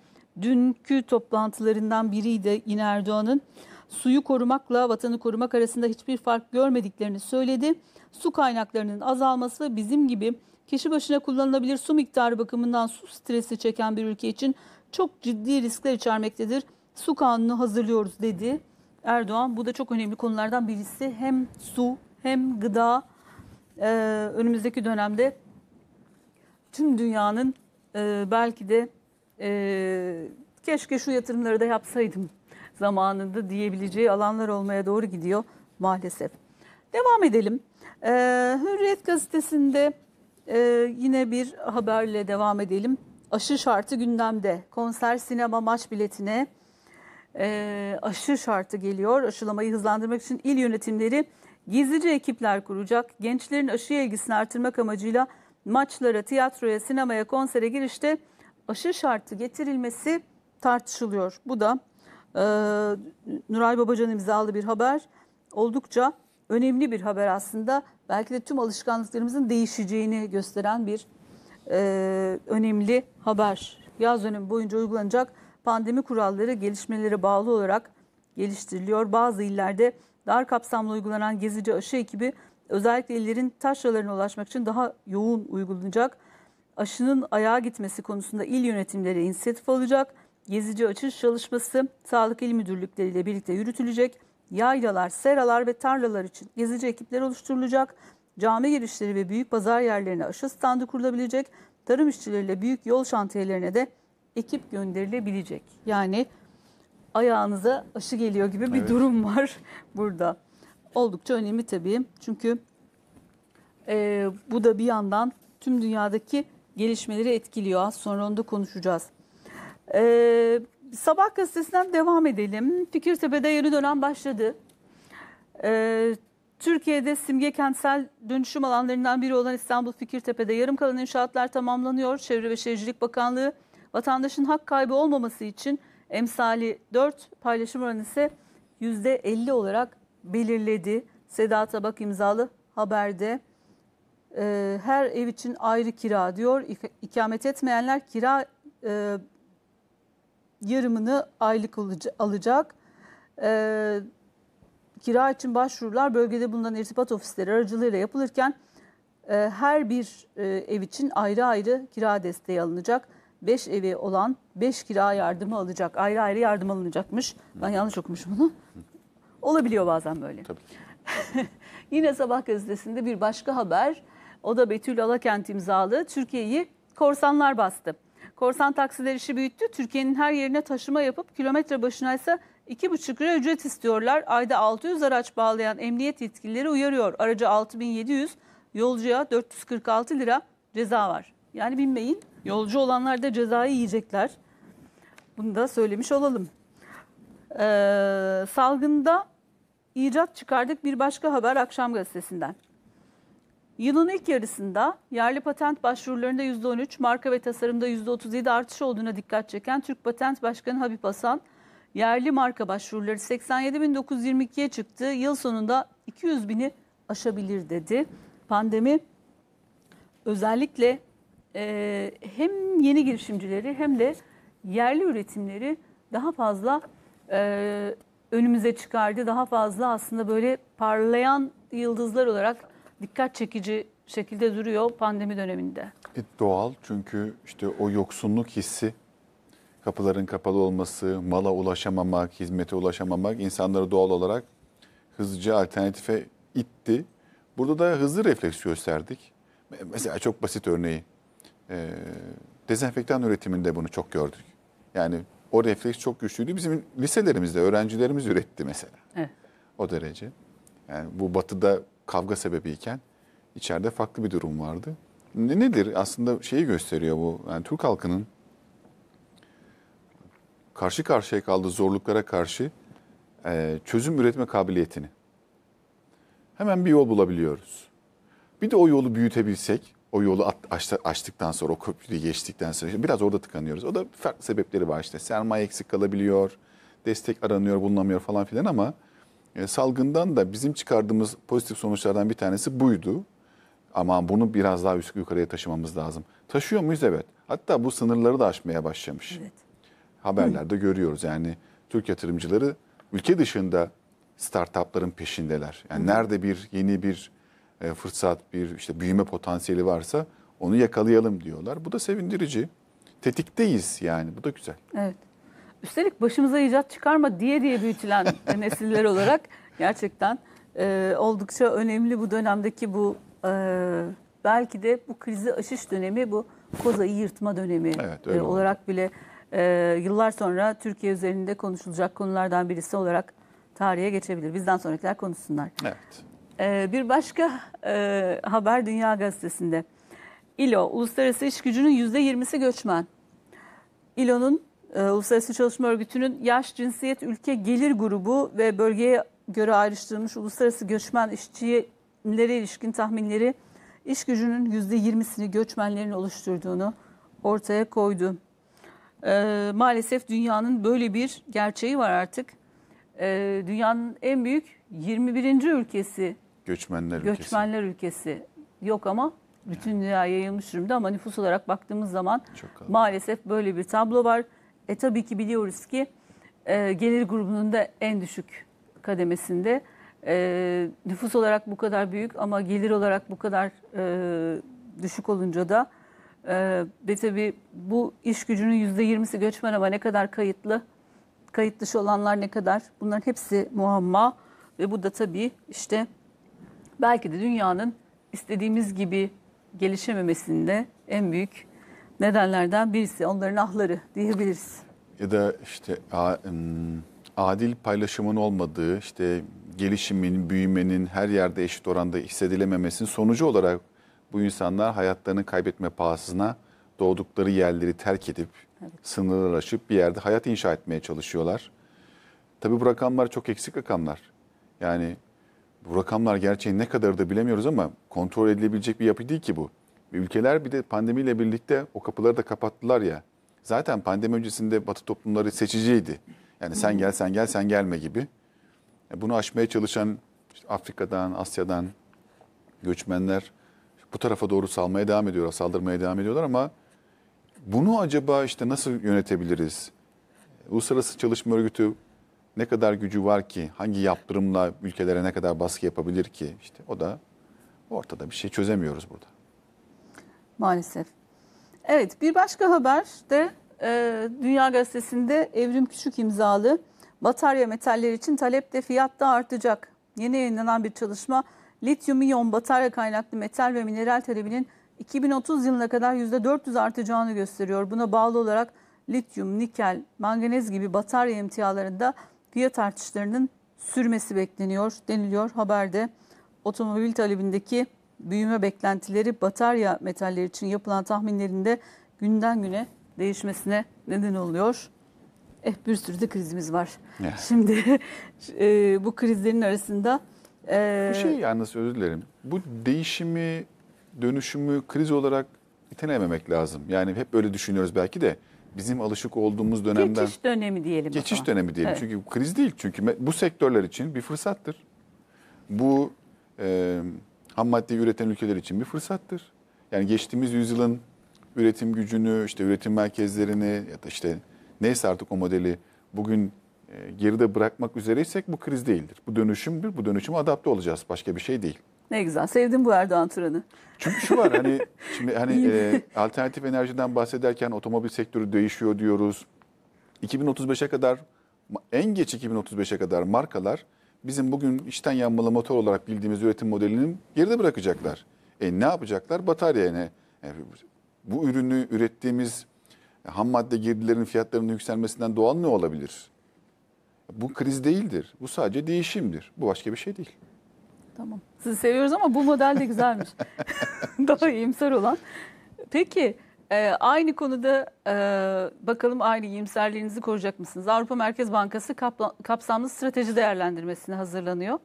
S1: dünkü toplantılarından biriydi yine Erdoğan'ın. Suyu korumakla vatanı korumak arasında hiçbir fark görmediklerini söyledi. Su kaynaklarının azalması bizim gibi kişi başına kullanılabilir su miktarı bakımından su stresi çeken bir ülke için çok ciddi riskler içermektedir. Su kanunu hazırlıyoruz dedi Erdoğan. Bu da çok önemli konulardan birisi. Hem su hem gıda e, önümüzdeki dönemde tüm dünyanın e, belki de e, keşke şu yatırımları da yapsaydım zamanında diyebileceği alanlar olmaya doğru gidiyor maalesef. Devam edelim. Ee, Hürriyet gazetesinde ee, yine bir haberle devam edelim. Aşı şartı gündemde. Konser, sinema, maç biletine e, aşı şartı geliyor. Aşılamayı hızlandırmak için il yönetimleri gizlice ekipler kuracak. Gençlerin aşı ilgisini artırmak amacıyla maçlara, tiyatroya, sinemaya, konsere girişte aşı şartı getirilmesi tartışılıyor. Bu da e, Nuray Babacan imzalı bir haber. Oldukça önemli bir haber aslında. Belki de tüm alışkanlıklarımızın değişeceğini gösteren bir e, önemli haber. Yaz dönemi boyunca uygulanacak pandemi kuralları gelişmelere bağlı olarak geliştiriliyor. Bazı illerde dar kapsamlı uygulanan gezici aşı ekibi özellikle illerin taşralarına ulaşmak için daha yoğun uygulanacak. Aşının ayağa gitmesi konusunda il yönetimleri inisiyatif alacak. Gezici açış çalışması Sağlık il Müdürlükleri birlikte yürütülecek yaylalar, seralar ve tarlalar için gezici ekipler oluşturulacak. Cami girişleri ve büyük pazar yerlerine aşı standı kurulabilecek. Tarım işçileriyle büyük yol şantiyelerine de ekip gönderilebilecek. Yani ayağınıza aşı geliyor gibi evet. bir durum var [laughs] burada. Oldukça önemli tabii. Çünkü e, bu da bir yandan tüm dünyadaki gelişmeleri etkiliyor. Az sonra onu da konuşacağız. Eee Sabah gazetesinden devam edelim. Fikirtepe'de yeni dönem başladı. Ee, Türkiye'de simge kentsel dönüşüm alanlarından biri olan İstanbul Fikirtepe'de yarım kalan inşaatlar tamamlanıyor. Çevre ve Şehircilik Bakanlığı vatandaşın hak kaybı olmaması için emsali 4 paylaşım oranı ise %50 olarak belirledi. Seda Tabak imzalı haberde e, her ev için ayrı kira diyor. İkamet etmeyenler kira e, yarımını aylık alacak. E, kira için başvurular bölgede bulunan irtibat ofisleri aracılığıyla yapılırken e, her bir e, ev için ayrı ayrı kira desteği alınacak. 5 evi olan 5 kira yardımı alacak. Ayrı ayrı yardım alınacakmış. Ben yanlış okumuşum bunu. [laughs] Olabiliyor bazen böyle. Tabii. [laughs] Yine Sabah gazetesinde bir başka haber. O da Betül Alakent imzalı. Türkiye'yi korsanlar bastı. Korsan taksiler işi büyüttü. Türkiye'nin her yerine taşıma yapıp kilometre başına ise 2,5 lira ücret istiyorlar. Ayda 600 araç bağlayan emniyet yetkilileri uyarıyor. Aracı 6700, yolcuya 446 lira ceza var. Yani binmeyin. Yolcu olanlar da cezayı yiyecekler. Bunu da söylemiş olalım. Ee, salgında icat çıkardık bir başka haber akşam gazetesinden. Yılın ilk yarısında yerli patent başvurularında %13, marka ve tasarımda %37 artış olduğuna dikkat çeken Türk Patent Başkanı Habib Hasan, yerli marka başvuruları 87.922'ye çıktı. Yıl sonunda 200 bini aşabilir dedi. Pandemi özellikle e, hem yeni girişimcileri hem de yerli üretimleri daha fazla e, önümüze çıkardı. Daha fazla aslında böyle parlayan yıldızlar olarak dikkat çekici şekilde duruyor pandemi döneminde.
S2: E, doğal çünkü işte o yoksunluk hissi, kapıların kapalı olması, mala ulaşamamak, hizmete ulaşamamak insanları doğal olarak hızlıca alternatife itti. Burada da hızlı refleks gösterdik. Mesela çok basit örneği. E, dezenfektan üretiminde bunu çok gördük. Yani o refleks çok güçlüydü. Bizim liselerimizde öğrencilerimiz üretti mesela. Evet. O derece. Yani bu batıda kavga sebebiyken içeride farklı bir durum vardı. Ne, nedir? Aslında şeyi gösteriyor bu. Yani Türk halkının karşı karşıya kaldığı zorluklara karşı e, çözüm üretme kabiliyetini. Hemen bir yol bulabiliyoruz. Bir de o yolu büyütebilsek, o yolu at, açtıktan sonra, o köprüyü geçtikten sonra biraz orada tıkanıyoruz. O da farklı sebepleri var işte. Sermaye eksik kalabiliyor, destek aranıyor, bulunamıyor falan filan ama e, salgından da bizim çıkardığımız pozitif sonuçlardan bir tanesi buydu. Ama bunu biraz daha yukarıya taşımamız lazım. Taşıyor muyuz? Evet. Hatta bu sınırları da aşmaya başlamış. Evet. Haberlerde Hı. görüyoruz yani Türk yatırımcıları ülke dışında startupların peşindeler. Yani Hı. nerede bir yeni bir e, fırsat, bir işte büyüme potansiyeli varsa onu yakalayalım diyorlar. Bu da sevindirici. Tetikteyiz yani. Bu da güzel.
S1: Evet. Üstelik başımıza icat çıkarma diye diye büyütülen [laughs] nesiller olarak gerçekten e, oldukça önemli bu dönemdeki bu e, belki de bu krizi aşış dönemi bu kozayı yırtma dönemi evet, e, olarak oldu. bile e, yıllar sonra Türkiye üzerinde konuşulacak konulardan birisi olarak tarihe geçebilir. Bizden sonrakiler konuşsunlar. Evet. E, bir başka e, haber Dünya Gazetesi'nde. İLO, uluslararası iş gücünün %20'si göçmen. İLO'nun ee, uluslararası Çalışma Örgütü'nün yaş, cinsiyet, ülke, gelir grubu ve bölgeye göre ayrıştırılmış uluslararası göçmen işçilere ilişkin tahminleri iş gücünün %20'sini göçmenlerin oluşturduğunu ortaya koydu. Ee, maalesef dünyanın böyle bir gerçeği var artık. Ee, dünyanın en büyük 21. ülkesi.
S2: Göçmenler, göçmenler
S1: ülkesi. ülkesi. Yok ama bütün dünya yayılmış durumda ama nüfus olarak baktığımız zaman maalesef böyle bir tablo var. E tabii ki biliyoruz ki e, gelir grubunun da en düşük kademesinde. E, nüfus olarak bu kadar büyük ama gelir olarak bu kadar e, düşük olunca da e, ve tabii bu iş gücünün yüzde yirmisi göçmen ama ne kadar kayıtlı, kayıt dışı olanlar ne kadar bunların hepsi muamma ve bu da tabii işte belki de dünyanın istediğimiz gibi gelişememesinde en büyük nedenlerden birisi onların ahları diyebiliriz.
S2: Ya da işte adil paylaşımın olmadığı işte gelişimin, büyümenin her yerde eşit oranda hissedilememesinin sonucu olarak bu insanlar hayatlarını kaybetme pahasına doğdukları yerleri terk edip evet. sınırlar aşıp bir yerde hayat inşa etmeye çalışıyorlar. Tabii bu rakamlar çok eksik rakamlar. Yani bu rakamlar gerçeğin ne kadarı da bilemiyoruz ama kontrol edilebilecek bir yapı değil ki bu. Ülkeler bir de pandemiyle birlikte o kapıları da kapattılar ya. Zaten pandemi öncesinde Batı toplumları seçiciydi. Yani sen gel, sen gel, sen gelme gibi. E, bunu aşmaya çalışan işte Afrika'dan, Asya'dan göçmenler bu tarafa doğru salmaya devam ediyorlar, saldırmaya devam ediyorlar ama bunu acaba işte nasıl yönetebiliriz? Uluslararası Çalışma Örgütü ne kadar gücü var ki, hangi yaptırımla ülkelere ne kadar baskı yapabilir ki? İşte o da ortada bir şey çözemiyoruz burada.
S1: Maalesef. Evet bir başka haber de e, Dünya Gazetesi'nde Evrim Küçük imzalı batarya metalleri için talep de fiyat da artacak. Yeni yayınlanan bir çalışma lityum iyon batarya kaynaklı metal ve mineral talebinin 2030 yılına kadar %400 artacağını gösteriyor. Buna bağlı olarak lityum, nikel, manganez gibi batarya emtialarında fiyat artışlarının sürmesi bekleniyor deniliyor haberde. Otomobil talebindeki büyüme beklentileri batarya metalleri için yapılan tahminlerinde günden güne değişmesine neden oluyor. Eh bir sürü de krizimiz var. Yeah. Şimdi [laughs] e, bu krizlerin arasında... E, bu şey
S2: yalnız özür dilerim. Bu değişimi, dönüşümü kriz olarak itenememek lazım. Yani hep böyle düşünüyoruz belki de bizim alışık olduğumuz dönemden... Geçiş
S1: dönemi diyelim. Geçiş dönemi diyelim. Evet. Çünkü
S2: bu kriz değil. Çünkü bu sektörler için bir fırsattır. Bu... E, ham maddeyi üreten ülkeler için bir fırsattır. Yani geçtiğimiz yüzyılın üretim gücünü, işte üretim merkezlerini ya da işte neyse artık o modeli bugün e, geride bırakmak üzereysek bu kriz değildir. Bu dönüşümdür. Bu dönüşüme adapte olacağız. Başka bir şey değil.
S1: Ne güzel. Sevdim bu Erdoğan Turan'ı.
S2: Çünkü şu var hani [laughs] şimdi hani e, alternatif enerjiden bahsederken otomobil sektörü değişiyor diyoruz. 2035'e kadar en geç 2035'e kadar markalar bizim bugün içten yanmalı motor olarak bildiğimiz üretim modelini geride bırakacaklar. E ne yapacaklar? Batarya yani e, bu ürünü ürettiğimiz ham madde girdilerinin fiyatlarının yükselmesinden doğal ne olabilir? Bu kriz değildir. Bu sadece değişimdir. Bu başka bir şey değil.
S1: Tamam. Sizi seviyoruz ama bu model de güzelmiş. [laughs] Daha iyimser olan. Peki ee, aynı konuda e, bakalım aynı iyimserliğinizi koruyacak mısınız? Avrupa Merkez Bankası kapla, kapsamlı strateji değerlendirmesine hazırlanıyor.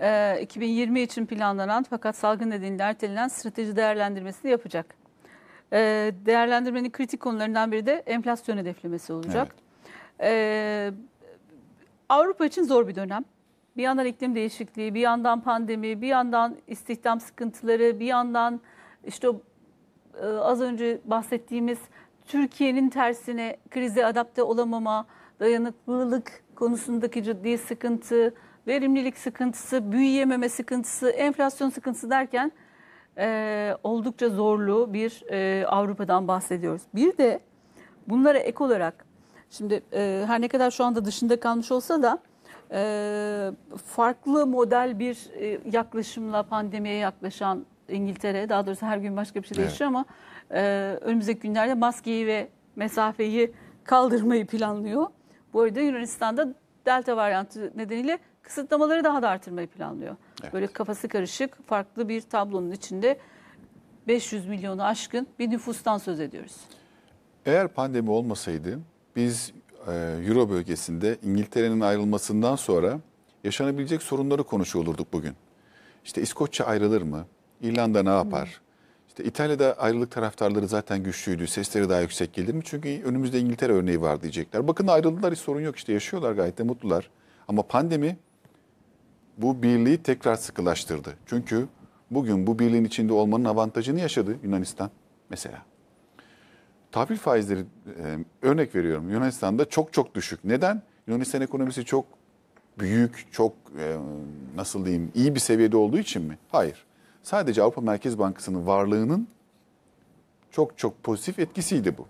S1: Ee, 2020 için planlanan fakat salgın nedeniyle ertelenen strateji değerlendirmesini yapacak. Ee, değerlendirmenin kritik konularından biri de enflasyon hedeflemesi olacak. Evet. Ee, Avrupa için zor bir dönem. Bir yandan iklim değişikliği, bir yandan pandemi, bir yandan istihdam sıkıntıları, bir yandan işte o e, az önce bahsettiğimiz Türkiye'nin tersine krize adapte olamama, dayanıklılık konusundaki ciddi sıkıntı, verimlilik sıkıntısı, büyüyememe sıkıntısı, enflasyon sıkıntısı derken e, oldukça zorlu bir e, Avrupa'dan bahsediyoruz. Bir de bunlara ek olarak şimdi e, her ne kadar şu anda dışında kalmış olsa da e, farklı model bir e, yaklaşımla pandemiye yaklaşan İngiltere daha doğrusu her gün başka bir şey değişiyor evet. ama e, önümüzdeki günlerde maskeyi ve mesafeyi kaldırmayı planlıyor. Bu arada Yunanistan'da delta varyantı nedeniyle kısıtlamaları daha da artırmayı planlıyor. Evet. Böyle kafası karışık farklı bir tablonun içinde 500 milyonu aşkın bir nüfustan söz ediyoruz.
S2: Eğer pandemi olmasaydı biz e, Euro bölgesinde İngiltere'nin ayrılmasından sonra yaşanabilecek sorunları konuşuyor olurduk bugün. İşte İskoçya ayrılır mı? İrlanda ne yapar? Hı. İşte İtalya'da ayrılık taraftarları zaten güçlüydü. Sesleri daha yüksek gelir mi? Çünkü önümüzde İngiltere örneği var diyecekler. Bakın ayrıldılar hiç sorun yok işte yaşıyorlar gayet de mutlular. Ama pandemi bu birliği tekrar sıkılaştırdı. Çünkü bugün bu birliğin içinde olmanın avantajını yaşadı Yunanistan mesela. Tahvil faizleri e, örnek veriyorum Yunanistan'da çok çok düşük. Neden? Yunanistan ekonomisi çok büyük, çok e, nasıl diyeyim iyi bir seviyede olduğu için mi? Hayır. Sadece Avrupa Merkez Bankası'nın varlığının çok çok pozitif etkisiydi bu.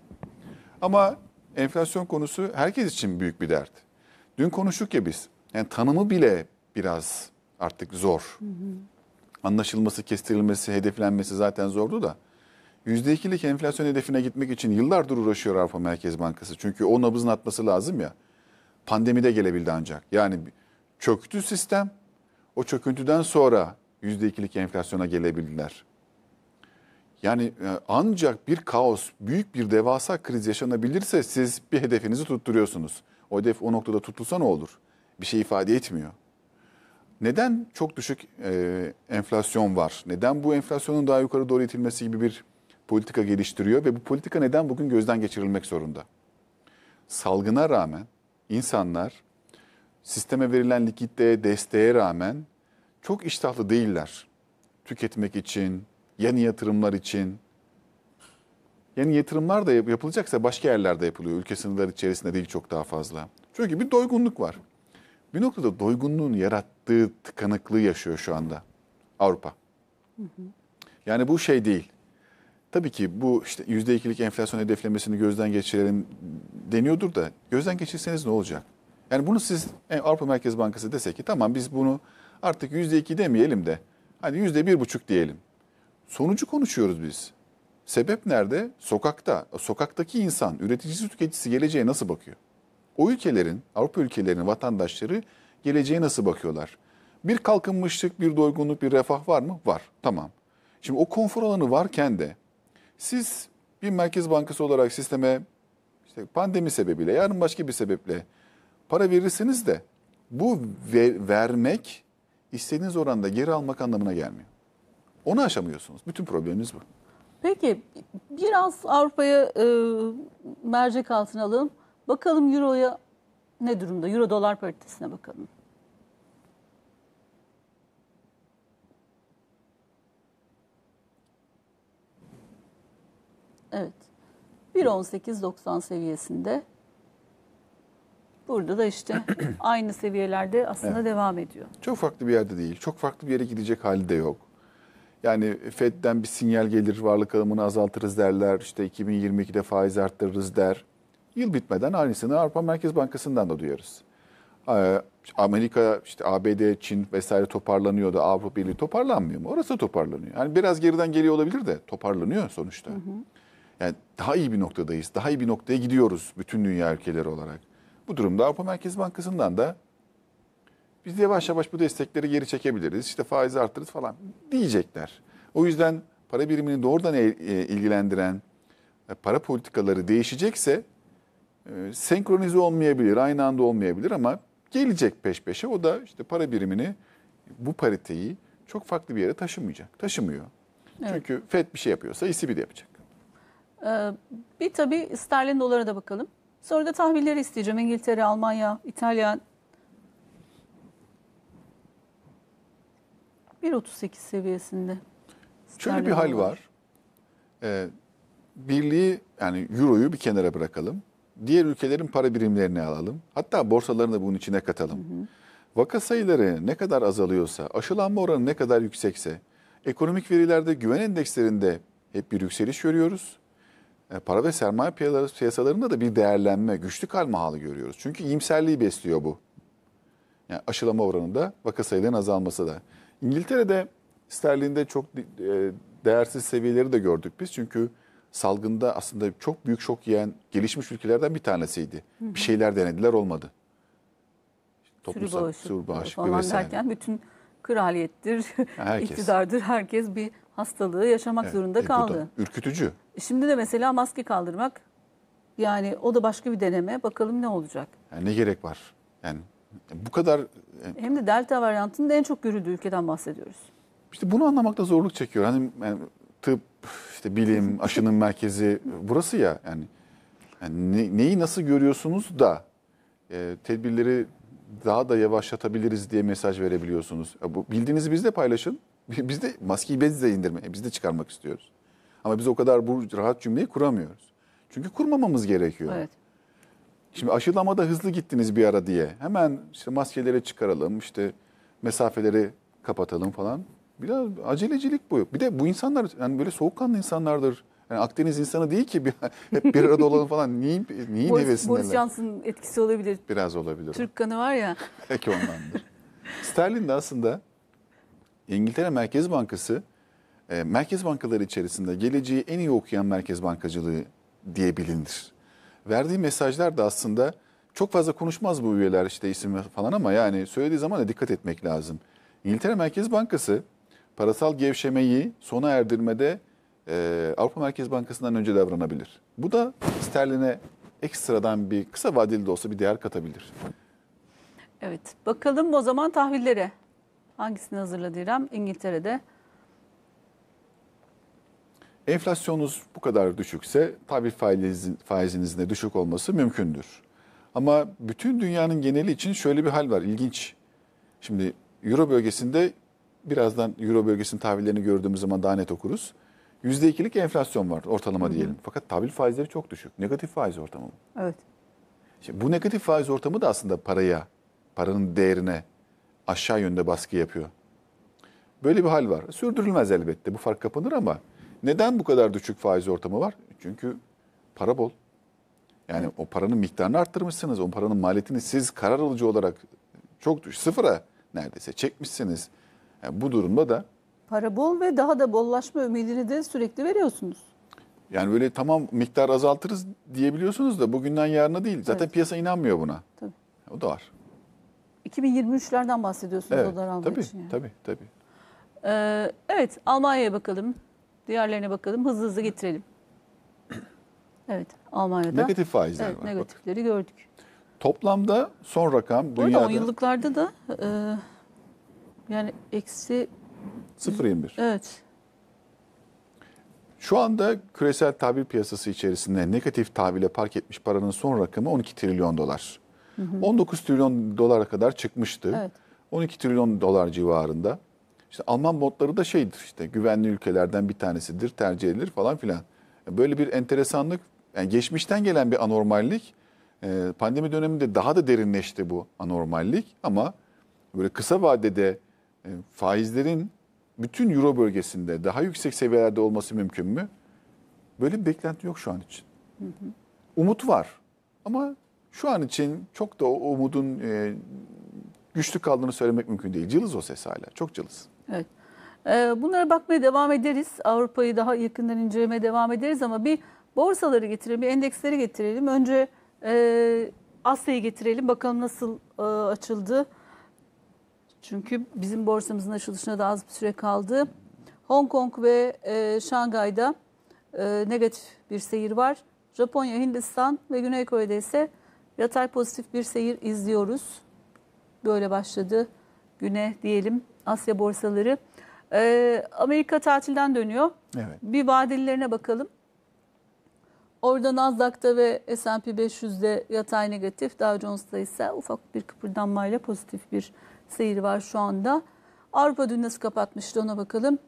S2: Ama enflasyon konusu herkes için büyük bir dert. Dün konuştuk ya biz. Yani tanımı bile biraz artık zor. Anlaşılması, kestirilmesi, hedeflenmesi zaten zordu da. Yüzde %2'lik enflasyon hedefine gitmek için yıllardır uğraşıyor Avrupa Merkez Bankası. Çünkü o nabızın atması lazım ya. Pandemide gelebildi ancak. Yani çöktü sistem. O çöküntüden sonra %2'lik enflasyona gelebildiler. Yani e, ancak bir kaos, büyük bir devasa kriz yaşanabilirse siz bir hedefinizi tutturuyorsunuz. O hedef o noktada tutulsa ne olur? Bir şey ifade etmiyor. Neden çok düşük e, enflasyon var? Neden bu enflasyonun daha yukarı doğru itilmesi gibi bir politika geliştiriyor ve bu politika neden bugün gözden geçirilmek zorunda? Salgına rağmen insanlar sisteme verilen likitte desteğe rağmen çok iştahlı değiller. Tüketmek için, yeni yatırımlar için. Yeni yatırımlar da yapılacaksa başka yerlerde yapılıyor. Ülke sınırları içerisinde değil çok daha fazla. Çünkü bir doygunluk var. Bir noktada doygunluğun yarattığı tıkanıklığı yaşıyor şu anda Avrupa. Yani bu şey değil. Tabii ki bu işte ikilik enflasyon hedeflemesini gözden geçirelim deniyordur da gözden geçirseniz ne olacak? Yani bunu siz e, Avrupa Merkez Bankası dese ki tamam biz bunu artık %2 demeyelim de hani yüzde bir buçuk diyelim. Sonucu konuşuyoruz biz. Sebep nerede? Sokakta. Sokaktaki insan, üreticisi, tüketicisi geleceğe nasıl bakıyor? O ülkelerin, Avrupa ülkelerinin vatandaşları geleceğe nasıl bakıyorlar? Bir kalkınmışlık, bir doygunluk, bir refah var mı? Var. Tamam. Şimdi o konfor alanı varken de siz bir merkez bankası olarak sisteme işte pandemi sebebiyle, yarın başka bir sebeple para verirsiniz de bu ver, vermek istediğiniz oranda geri almak anlamına gelmiyor. Onu aşamıyorsunuz. Bütün problemimiz bu.
S1: Peki biraz Avrupa'ya e, mercek altına alalım. Bakalım Euro'ya ne durumda? Euro dolar paritesine bakalım. Evet. 1.18.90 seviyesinde Burada da işte [clears throat] aynı seviyelerde aslında evet. devam ediyor.
S2: Çok farklı bir yerde değil. Çok farklı bir yere gidecek hali de yok. Yani FED'den bir sinyal gelir, varlık alımını azaltırız derler. İşte 2022'de faiz arttırırız der. Yıl bitmeden aynısını Avrupa Merkez Bankası'ndan da duyarız. Ee, Amerika, işte ABD, Çin vesaire toparlanıyor da Avrupa Birliği toparlanmıyor mu? Orası toparlanıyor. Yani biraz geriden geliyor olabilir de toparlanıyor sonuçta. Hı hı. Yani daha iyi bir noktadayız. Daha iyi bir noktaya gidiyoruz bütün dünya ülkeleri olarak. Bu durumda Avrupa Merkez Bankası'ndan da biz yavaş yavaş bu destekleri geri çekebiliriz, İşte faizi artırırız falan diyecekler. O yüzden para birimini doğrudan e, e, ilgilendiren e, para politikaları değişecekse senkronize olmayabilir, aynı anda olmayabilir ama gelecek peş peşe o da işte para birimini bu pariteyi çok farklı bir yere taşımayacak. Taşımıyor. Evet. Çünkü FED bir şey yapıyorsa ECB de yapacak.
S1: Ee, bir tabii sterlin dolara da bakalım. Sonra da tahvilleri isteyeceğim. İngiltere, Almanya, İtalya. 1.38 seviyesinde. Şöyle bir hal var.
S2: Ee, birliği yani euroyu bir kenara bırakalım. Diğer ülkelerin para birimlerini alalım. Hatta borsalarını da bunun içine katalım. Hı hı. Vaka sayıları ne kadar azalıyorsa, aşılanma oranı ne kadar yüksekse, ekonomik verilerde güven endekslerinde hep bir yükseliş görüyoruz. E, para ve sermaye piyasalarında da bir değerlenme, güçlü kalma hali görüyoruz. Çünkü iyimserliği besliyor bu. Yani aşılama oranında vaka sayılarının azalması da. İngiltere'de sterlinde çok e, değersiz seviyeleri de gördük biz. Çünkü salgında aslında çok büyük şok yiyen gelişmiş ülkelerden bir tanesiydi. Hı hı. Bir şeyler denediler olmadı. Toplumsal sürü, bağışıklığı falan vesaire. derken
S1: bütün kraliyettir, [laughs] herkes. iktidardır herkes bir hastalığı yaşamak evet, zorunda kaldı. E, bu da ürkütücü. Şimdi de mesela maske kaldırmak yani o da başka bir deneme. Bakalım ne olacak?
S2: Yani ne gerek var? Yani bu kadar... E,
S1: Hem de delta varyantının en çok görüldüğü ülkeden bahsediyoruz.
S2: İşte bunu anlamakta zorluk çekiyor. Hani yani tıp, işte bilim, aşının merkezi burası ya. Yani, yani neyi nasıl görüyorsunuz da e, tedbirleri daha da yavaşlatabiliriz diye mesaj verebiliyorsunuz. Ya e, bu bildiğinizi bizle paylaşın. [laughs] Biz de maskeyi bezle indirme, biz de çıkarmak istiyoruz. Ama biz o kadar bu rahat cümleyi kuramıyoruz. Çünkü kurmamamız gerekiyor. Evet. Şimdi aşılamada hızlı gittiniz bir ara diye. Hemen işte maskeleri çıkaralım, işte mesafeleri kapatalım falan. Biraz acelecilik bu. Bir de bu insanlar yani böyle soğukkanlı insanlardır. Yani Akdeniz insanı değil ki bir, [laughs] hep bir arada olalım falan. Neyin, neyin Boris, hevesindeler? Boris
S1: Johnson'ın etkisi olabilir.
S2: Biraz olabilir. Türk kanı var ya. Peki onlardır. Sterling de aslında İngiltere Merkez Bankası e, merkez bankaları içerisinde geleceği en iyi okuyan merkez bankacılığı diye bilinir. Verdiği mesajlar da aslında çok fazla konuşmaz bu üyeler işte isim falan ama yani söylediği zaman da dikkat etmek lazım. İngiltere Merkez Bankası parasal gevşemeyi sona erdirmede e, Avrupa Merkez Bankası'ndan önce davranabilir. Bu da sterline ekstradan bir kısa vadeli de olsa bir değer katabilir.
S1: Evet bakalım o zaman tahvillere hangisini hazırladı İrem? İngiltere'de
S2: Enflasyonunuz bu kadar düşükse tabii faiz, faizinizin de düşük olması mümkündür. Ama bütün dünyanın geneli için şöyle bir hal var ilginç. Şimdi Euro bölgesinde birazdan Euro bölgesinin tahvillerini gördüğümüz zaman daha net okuruz. %2'lik enflasyon var ortalama hı hı. diyelim. Fakat tahvil faizleri çok düşük. Negatif faiz ortamı. Evet. Şimdi bu negatif faiz ortamı da aslında paraya, paranın değerine aşağı yönde baskı yapıyor. Böyle bir hal var. Sürdürülmez elbette. Bu fark kapanır ama neden bu kadar düşük faiz ortamı var? Çünkü para bol. Yani Hı. o paranın miktarını arttırmışsınız. O paranın maliyetini siz karar alıcı olarak çok düş, sıfıra neredeyse çekmişsiniz. Yani bu durumda da
S1: para bol ve daha da bollaşma ümidini de sürekli veriyorsunuz.
S2: Yani böyle tamam miktar azaltırız diyebiliyorsunuz da bugünden yarına değil. Zaten evet. piyasa inanmıyor buna. Tabii. O da var.
S1: 2023'lerden bahsediyorsunuz evet, dolar almak tabii, için. Yani. Tabii, tabii. Ee, evet, Almanya'ya bakalım. Diğerlerine bakalım. Hızlı hızlı getirelim. Evet. Almanya'da. Negatif faizler evet, var. Negatifleri bak. gördük.
S2: Toplamda son rakam Bu dünyada. Bu
S1: yıllıklarda da e, yani eksi 0.21. Evet.
S2: Şu anda küresel tahvil piyasası içerisinde negatif tahvile park etmiş paranın son rakamı 12 trilyon dolar. Hı hı. 19 trilyon dolara kadar çıkmıştı. Evet. 12 trilyon dolar civarında. İşte Alman botları da şeydir işte güvenli ülkelerden bir tanesidir, tercih edilir falan filan. Böyle bir enteresanlık, yani geçmişten gelen bir anormallik. E, pandemi döneminde daha da derinleşti bu anormallik ama böyle kısa vadede e, faizlerin bütün Euro bölgesinde daha yüksek seviyelerde olması mümkün mü? Böyle bir beklenti yok şu an için. Umut var ama şu an için çok da o umudun e, güçlü kaldığını söylemek mümkün değil. Cılız o ses hala, çok cılız.
S1: Evet. Ee, bunlara bakmaya devam ederiz. Avrupa'yı daha yakından incelemeye devam ederiz ama bir borsaları getirelim, bir endeksleri getirelim. Önce e, Asya'yı getirelim. Bakalım nasıl e, açıldı. Çünkü bizim borsamızın açılışına da az bir süre kaldı. Hong Kong ve e, Şangay'da e, negatif bir seyir var. Japonya, Hindistan ve Güney Kore'de ise yatay pozitif bir seyir izliyoruz. Böyle başladı güne diyelim. Asya borsaları. E, Amerika tatilden dönüyor. Evet. Bir vadelilerine bakalım. Orada Nasdaq'ta ve S&P 500'de yatay negatif, Dow Jones'ta ise ufak bir kıpırdanmayla pozitif bir seyir var şu anda. Avrupa dün nasıl kapatmıştı ona bakalım.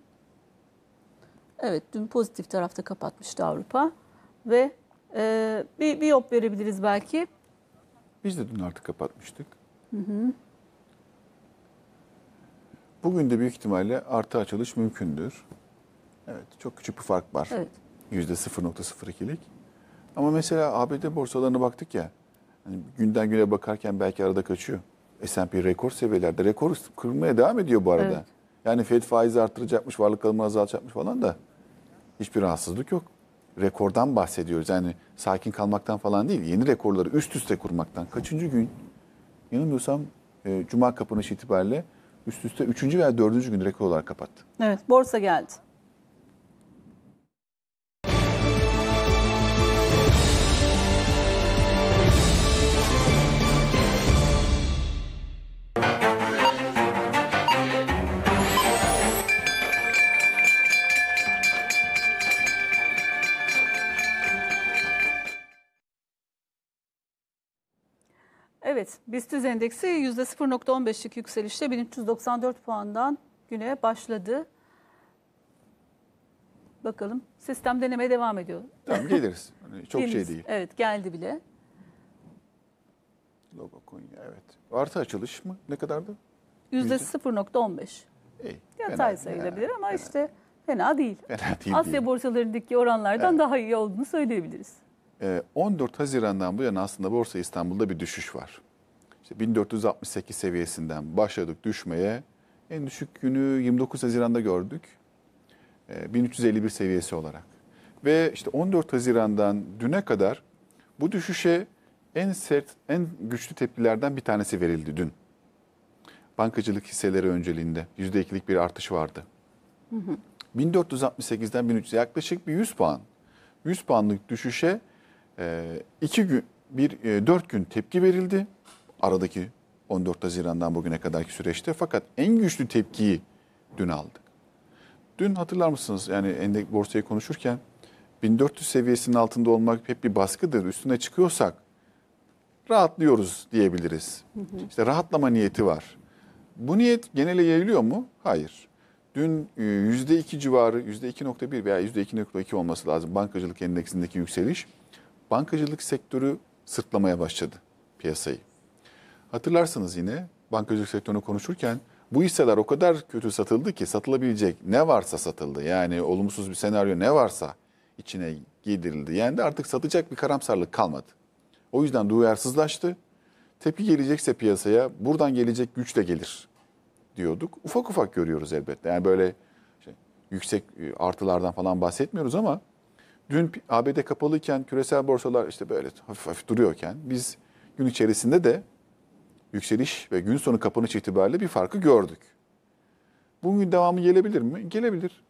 S1: Evet dün pozitif tarafta kapatmıştı Avrupa ve e, bir, bir yop verebiliriz belki.
S2: Biz de dün artık kapatmıştık. Hı hı. Bugün de büyük ihtimalle artı açılış mümkündür. Evet, çok küçük bir fark var. Evet. %0.02'lik. Ama mesela ABD borsalarına baktık ya, hani günden güne bakarken belki arada kaçıyor. S&P rekor seviyelerde, rekor kırmaya devam ediyor bu arada. Evet. Yani Fed faizi arttıracakmış, varlık alımı azaltacakmış falan da hiçbir rahatsızlık yok. Rekordan bahsediyoruz. Yani sakin kalmaktan falan değil, yeni rekorları üst üste kurmaktan. Kaçıncı gün? Yanılmıyorsam e, Cuma kapanışı itibariyle üst üste üçüncü veya dördüncü gün rekor olarak kapattı.
S1: Evet borsa geldi. Evet, BIST endeksi %0.15'lik yükselişle 1394 puandan güne başladı. Bakalım sistem denemeye devam ediyor. Tamam geliriz. [laughs] Hani çok şey Geliriz. şey değil. Evet geldi bile.
S2: Logo Konya evet. Artı açılış mı? Ne kadardı?
S1: %0.15. İyi. Yatay fena, sayılabilir fena, ama fena. işte fena değil. Fena değil. Asya değil. borsalarındaki oranlardan evet. daha iyi olduğunu söyleyebiliriz.
S2: 14 ee, Haziran'dan bu yana aslında Borsa İstanbul'da bir düşüş var. İşte 1468 seviyesinden başladık düşmeye. En düşük günü 29 Haziran'da gördük. 1351 ee, seviyesi olarak. Ve işte 14 Haziran'dan düne kadar bu düşüşe en sert, en güçlü tepkilerden bir tanesi verildi dün. Bankacılık hisseleri önceliğinde %2'lik bir artış vardı. Hı hı. 1468'den 1300 yaklaşık bir 100 puan. 100 puanlık düşüşe 2 e, gün, bir 4 e, gün tepki verildi aradaki 14 Haziran'dan bugüne kadarki süreçte. Fakat en güçlü tepkiyi dün aldık. Dün hatırlar mısınız yani endek borsayı konuşurken 1400 seviyesinin altında olmak hep bir baskıdır. Üstüne çıkıyorsak rahatlıyoruz diyebiliriz. İşte rahatlama niyeti var. Bu niyet genele yayılıyor mu? Hayır. Dün %2 e, civarı, %2.1 veya %2.2 olması lazım bankacılık endeksindeki yükseliş. Bankacılık sektörü sırtlamaya başladı piyasayı. Hatırlarsınız yine bankacılık sektörünü konuşurken bu hisseler o kadar kötü satıldı ki satılabilecek ne varsa satıldı. Yani olumsuz bir senaryo ne varsa içine giydirildi. Yani de artık satacak bir karamsarlık kalmadı. O yüzden duyarsızlaştı. Tepki gelecekse piyasaya buradan gelecek güç de gelir diyorduk. Ufak ufak görüyoruz elbette. Yani böyle işte yüksek e, artılardan falan bahsetmiyoruz ama dün ABD kapalıyken küresel borsalar işte böyle hafif hafif duruyorken biz gün içerisinde de yükseliş ve gün sonu kapanış itibariyle bir farkı gördük. Bugün devamı gelebilir mi? Gelebilir.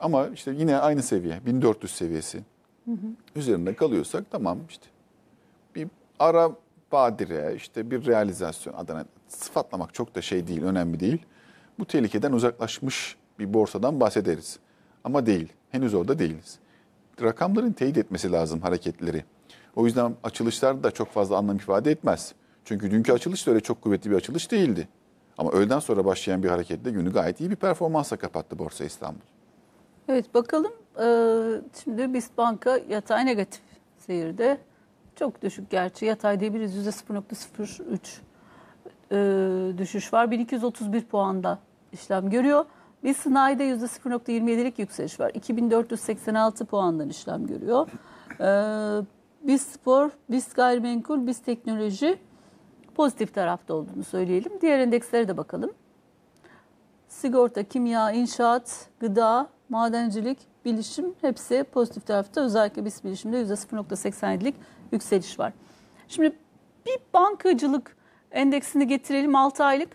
S2: Ama işte yine aynı seviye, 1400 seviyesi hı hı. üzerinde kalıyorsak tamam işte bir ara badire, işte bir realizasyon adına sıfatlamak çok da şey değil, önemli değil. Bu tehlikeden uzaklaşmış bir borsadan bahsederiz. Ama değil, henüz orada değiliz. Rakamların teyit etmesi lazım hareketleri. O yüzden açılışlar da çok fazla anlam ifade etmez. Çünkü dünkü açılış da öyle çok kuvvetli bir açılış değildi. Ama öğleden sonra başlayan bir hareketle günü gayet iyi bir performansa kapattı Borsa İstanbul.
S1: Evet bakalım. E, şimdi biz banka yatay negatif seyirde. Çok düşük gerçi. Yatay yüzde %0.03 e, düşüş var. 1231 puanda işlem görüyor. Bir sanayide %0.27'lik yükseliş var. 2486 puandan işlem görüyor. Ee, biz spor, biz gayrimenkul, biz teknoloji pozitif tarafta olduğunu söyleyelim. Diğer endekslere de bakalım. Sigorta, kimya, inşaat, gıda, madencilik, bilişim hepsi pozitif tarafta. Özellikle biz bilişimde %0.87'lik yükseliş var. Şimdi bir bankacılık endeksini getirelim 6 aylık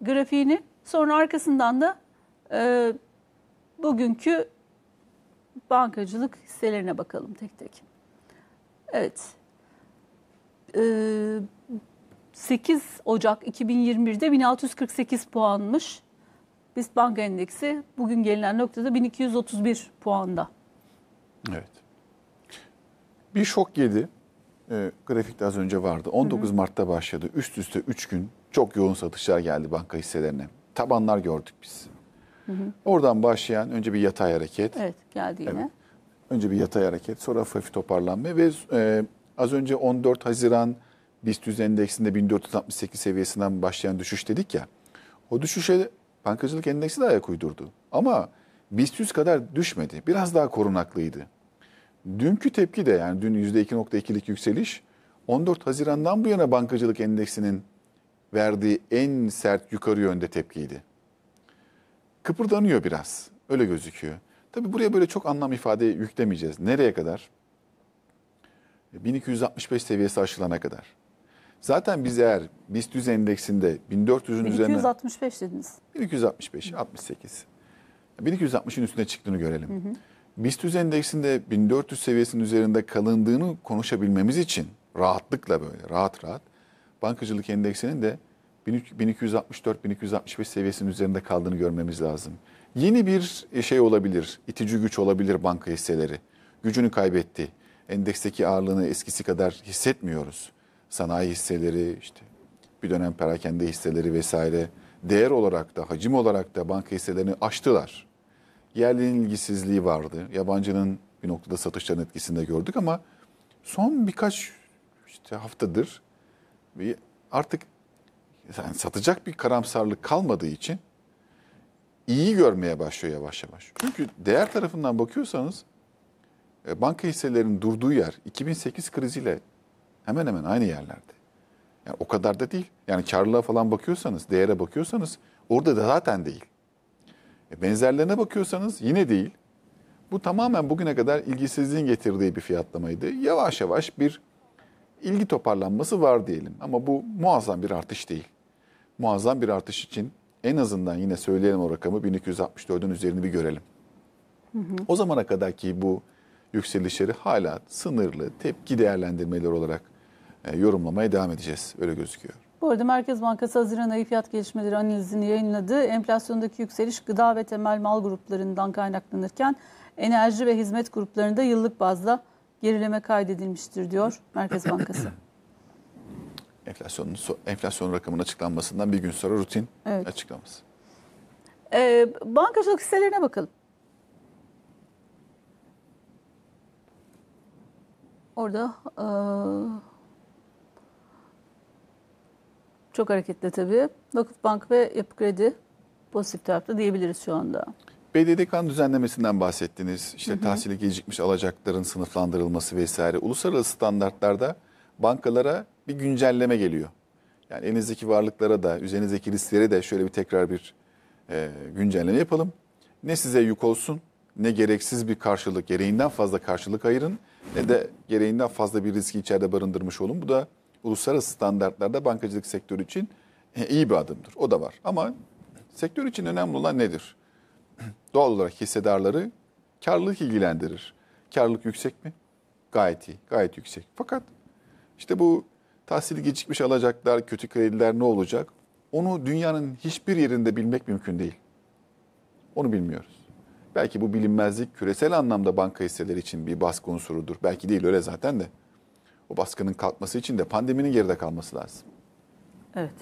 S1: grafiğini. Sonra arkasından da e, bugünkü bankacılık hisselerine bakalım tek tek. Evet. Evet 8 Ocak 2021'de 1648 puanmış. BIST Banka Endeksi bugün gelinen noktada 1231 puanda.
S2: Evet. Bir şok yedi. E, ee, grafikte az önce vardı. 19 Hı-hı. Mart'ta başladı. Üst üste 3 gün çok yoğun satışlar geldi banka hisselerine. Tabanlar gördük biz. Hı-hı. Oradan başlayan önce bir yatay hareket.
S1: Evet geldi yine. Evet.
S2: Önce bir yatay hareket sonra hafif toparlanma ve e, az önce 14 Haziran BIST endeksinde 1468 seviyesinden başlayan düşüş dedik ya. O düşüşe bankacılık endeksi de ayak uydurdu. Ama BIST kadar düşmedi. Biraz daha korunaklıydı. Dünkü tepki de yani dün %2.2'lik yükseliş 14 Haziran'dan bu yana bankacılık endeksinin verdiği en sert yukarı yönde tepkiydi. Kıpırdanıyor biraz. Öyle gözüküyor. Tabii buraya böyle çok anlam ifade yüklemeyeceğiz. Nereye kadar? 1265 e, seviyesi aşılana kadar. Zaten biz eğer BIST 100 endeksinde 1400'ün üzerine
S1: 1265 dediniz.
S2: 1265, 68. 1260'ın üstüne çıktığını görelim. Hı hı. BIST 100 endeksinde 1400 seviyesinin üzerinde kalındığını konuşabilmemiz için rahatlıkla böyle rahat rahat bankacılık endeksinin de 1264-1265 seviyesinin üzerinde kaldığını görmemiz lazım. Yeni bir e, şey olabilir, itici güç olabilir banka hisseleri. Gücünü kaybetti. Endeksteki ağırlığını eskisi kadar hissetmiyoruz sanayi hisseleri, işte bir dönem perakende hisseleri vesaire değer olarak da hacim olarak da banka hisselerini aştılar. Yerlinin ilgisizliği vardı. Yabancının bir noktada satışların etkisinde gördük ama son birkaç işte haftadır artık yani satacak bir karamsarlık kalmadığı için iyi görmeye başlıyor yavaş yavaş. Çünkü değer tarafından bakıyorsanız e, banka hisselerinin durduğu yer 2008 kriziyle Hemen hemen aynı yerlerde. Yani o kadar da değil. Yani karlılığa falan bakıyorsanız, değere bakıyorsanız orada da zaten değil. E benzerlerine bakıyorsanız yine değil. Bu tamamen bugüne kadar ilgisizliğin getirdiği bir fiyatlamaydı. Yavaş yavaş bir ilgi toparlanması var diyelim. Ama bu muazzam bir artış değil. Muazzam bir artış için en azından yine söyleyelim o rakamı 1264'ün üzerini bir görelim. Hı hı. O zamana kadarki bu yükselişleri hala sınırlı tepki değerlendirmeleri olarak e, yorumlamaya devam edeceğiz. Öyle gözüküyor.
S1: Bu arada Merkez Bankası Haziran ayı fiyat gelişmeleri analizini yayınladı. Enflasyondaki yükseliş gıda ve temel mal gruplarından kaynaklanırken enerji ve hizmet gruplarında yıllık bazda gerileme kaydedilmiştir diyor Merkez Bankası. [clears throat]
S2: enflasyonun enflasyon rakamının açıklanmasından bir gün sonra rutin evet. açıklaması.
S1: Ee, bankacılık hisselerine bakalım. Orada ıı, Çok hareketli tabii. Vakıfbank ve Yapı Kredi pozitif tarafta diyebiliriz şu anda.
S2: BDDK'nın düzenlemesinden bahsettiniz. İşte hı hı. tahsili gecikmiş alacakların sınıflandırılması vesaire. Uluslararası standartlarda bankalara bir güncelleme geliyor. Yani elinizdeki varlıklara da, üzerinizdeki risklere de şöyle bir tekrar bir e, güncelleme yapalım. Ne size yük olsun, ne gereksiz bir karşılık, gereğinden fazla karşılık ayırın, ne de gereğinden fazla bir riski içeride barındırmış olun. Bu da uluslararası standartlarda bankacılık sektörü için e, iyi bir adımdır. O da var. Ama sektör için önemli olan nedir? [clears throat] Doğal olarak hissedarları karlılık ilgilendirir. Karlılık yüksek mi? Gayet iyi, gayet yüksek. Fakat işte bu tahsili gecikmiş alacaklar, kötü krediler ne olacak? Onu dünyanın hiçbir yerinde bilmek mümkün değil. Onu bilmiyoruz. Belki bu bilinmezlik küresel anlamda banka hisseleri için bir baskı unsurudur. Belki değil öyle zaten de. O baskının kalkması için de pandeminin geride kalması lazım.
S1: Evet.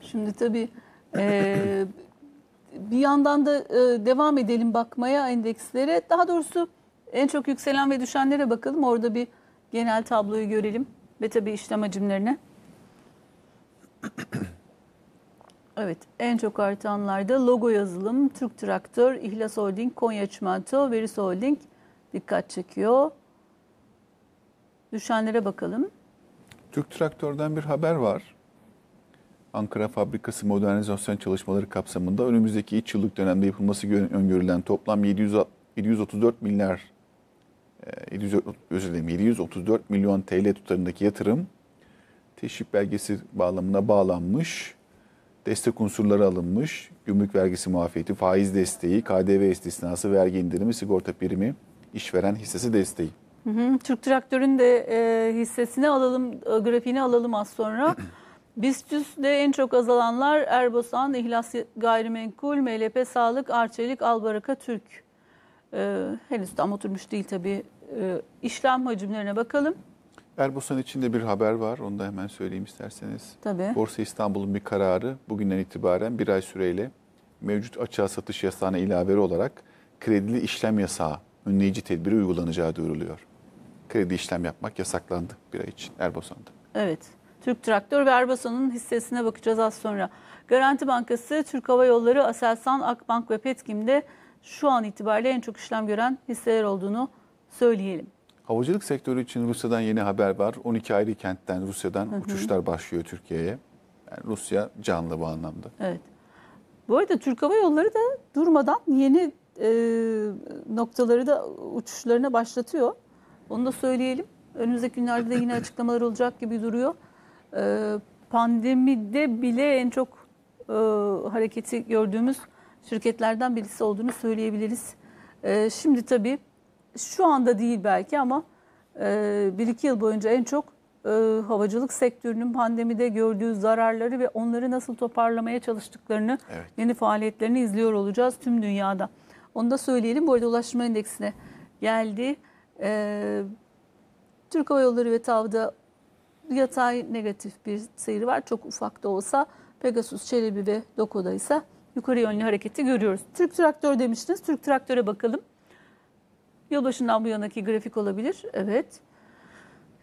S1: Şimdi tabii e, bir yandan da e, devam edelim bakmaya endekslere. Daha doğrusu en çok yükselen ve düşenlere bakalım. Orada bir genel tabloyu görelim ve tabii işlem hacimlerine. [clears throat] Evet, en çok artanlarda logo yazılım, Türk Traktör, İhlas Holding, Konya Çimento, Veris Holding dikkat çekiyor düşenlere bakalım.
S2: Türk Traktör'den bir haber var. Ankara Fabrikası Modernizasyon Çalışmaları kapsamında önümüzdeki 3 yıllık dönemde yapılması öngörülen toplam 700, 734 milyar 734 e, milyon TL tutarındaki yatırım teşvik belgesi bağlamına bağlanmış, destek unsurları alınmış, gümrük vergisi muafiyeti, faiz desteği, KDV istisnası, vergi indirimi, sigorta primi, işveren hissesi desteği.
S1: Hı hı. Türk Traktör'ün de e, hissesini alalım, e, grafiğini alalım az sonra. [clears throat] BISTÜS'de en çok azalanlar Erbosan, İhlas Gayrimenkul, MLP Sağlık, Arçelik, Albaraka, Türk. E, henüz tam oturmuş değil tabii. E, işlem hacimlerine bakalım.
S2: Erbosan için de bir haber var. Onu da hemen söyleyeyim isterseniz. Tabii. Borsa İstanbul'un bir kararı bugünden itibaren bir ay süreyle mevcut açığa satış yasağına ilaveli olarak kredili işlem yasağı önleyici tedbiri uygulanacağı duyuruluyor kredi işlem yapmak yasaklandı bir ay için Erbosan'da.
S1: Evet. Türk Traktör ve Erbasan'ın hissesine bakacağız az sonra. Garanti Bankası, Türk Hava Yolları, Aselsan, Akbank ve Petkim'de şu an itibariyle en çok işlem gören hisseler olduğunu söyleyelim.
S2: Havacılık sektörü için Rusya'dan yeni haber var. 12 ayrı kentten Rusya'dan hı hı. uçuşlar başlıyor Türkiye'ye. Yani Rusya canlı bu anlamda.
S1: Evet. Bu arada Türk Hava Yolları da durmadan yeni e, noktaları da uçuşlarına başlatıyor. Onu da söyleyelim. Önümüzdeki günlerde de yine [laughs] açıklamalar olacak gibi duruyor. Ee, pandemide bile en çok e, hareketi gördüğümüz şirketlerden birisi olduğunu söyleyebiliriz. Ee, şimdi tabii şu anda değil belki ama e, bir iki yıl boyunca en çok e, havacılık sektörünün pandemide gördüğü zararları ve onları nasıl toparlamaya çalıştıklarını, evet. yeni faaliyetlerini izliyor olacağız tüm dünyada. Onu da söyleyelim. Bu arada ulaşma endeksine geldi. E, Türk Hava Yolları ve TAV'da yatay negatif bir seyri var. Çok ufak da olsa Pegasus, Çelebi ve Doko'da ise yukarı yönlü hareketi görüyoruz. Türk traktör demiştiniz. Türk traktöre bakalım. Yılbaşından bu yanaki grafik olabilir. Evet.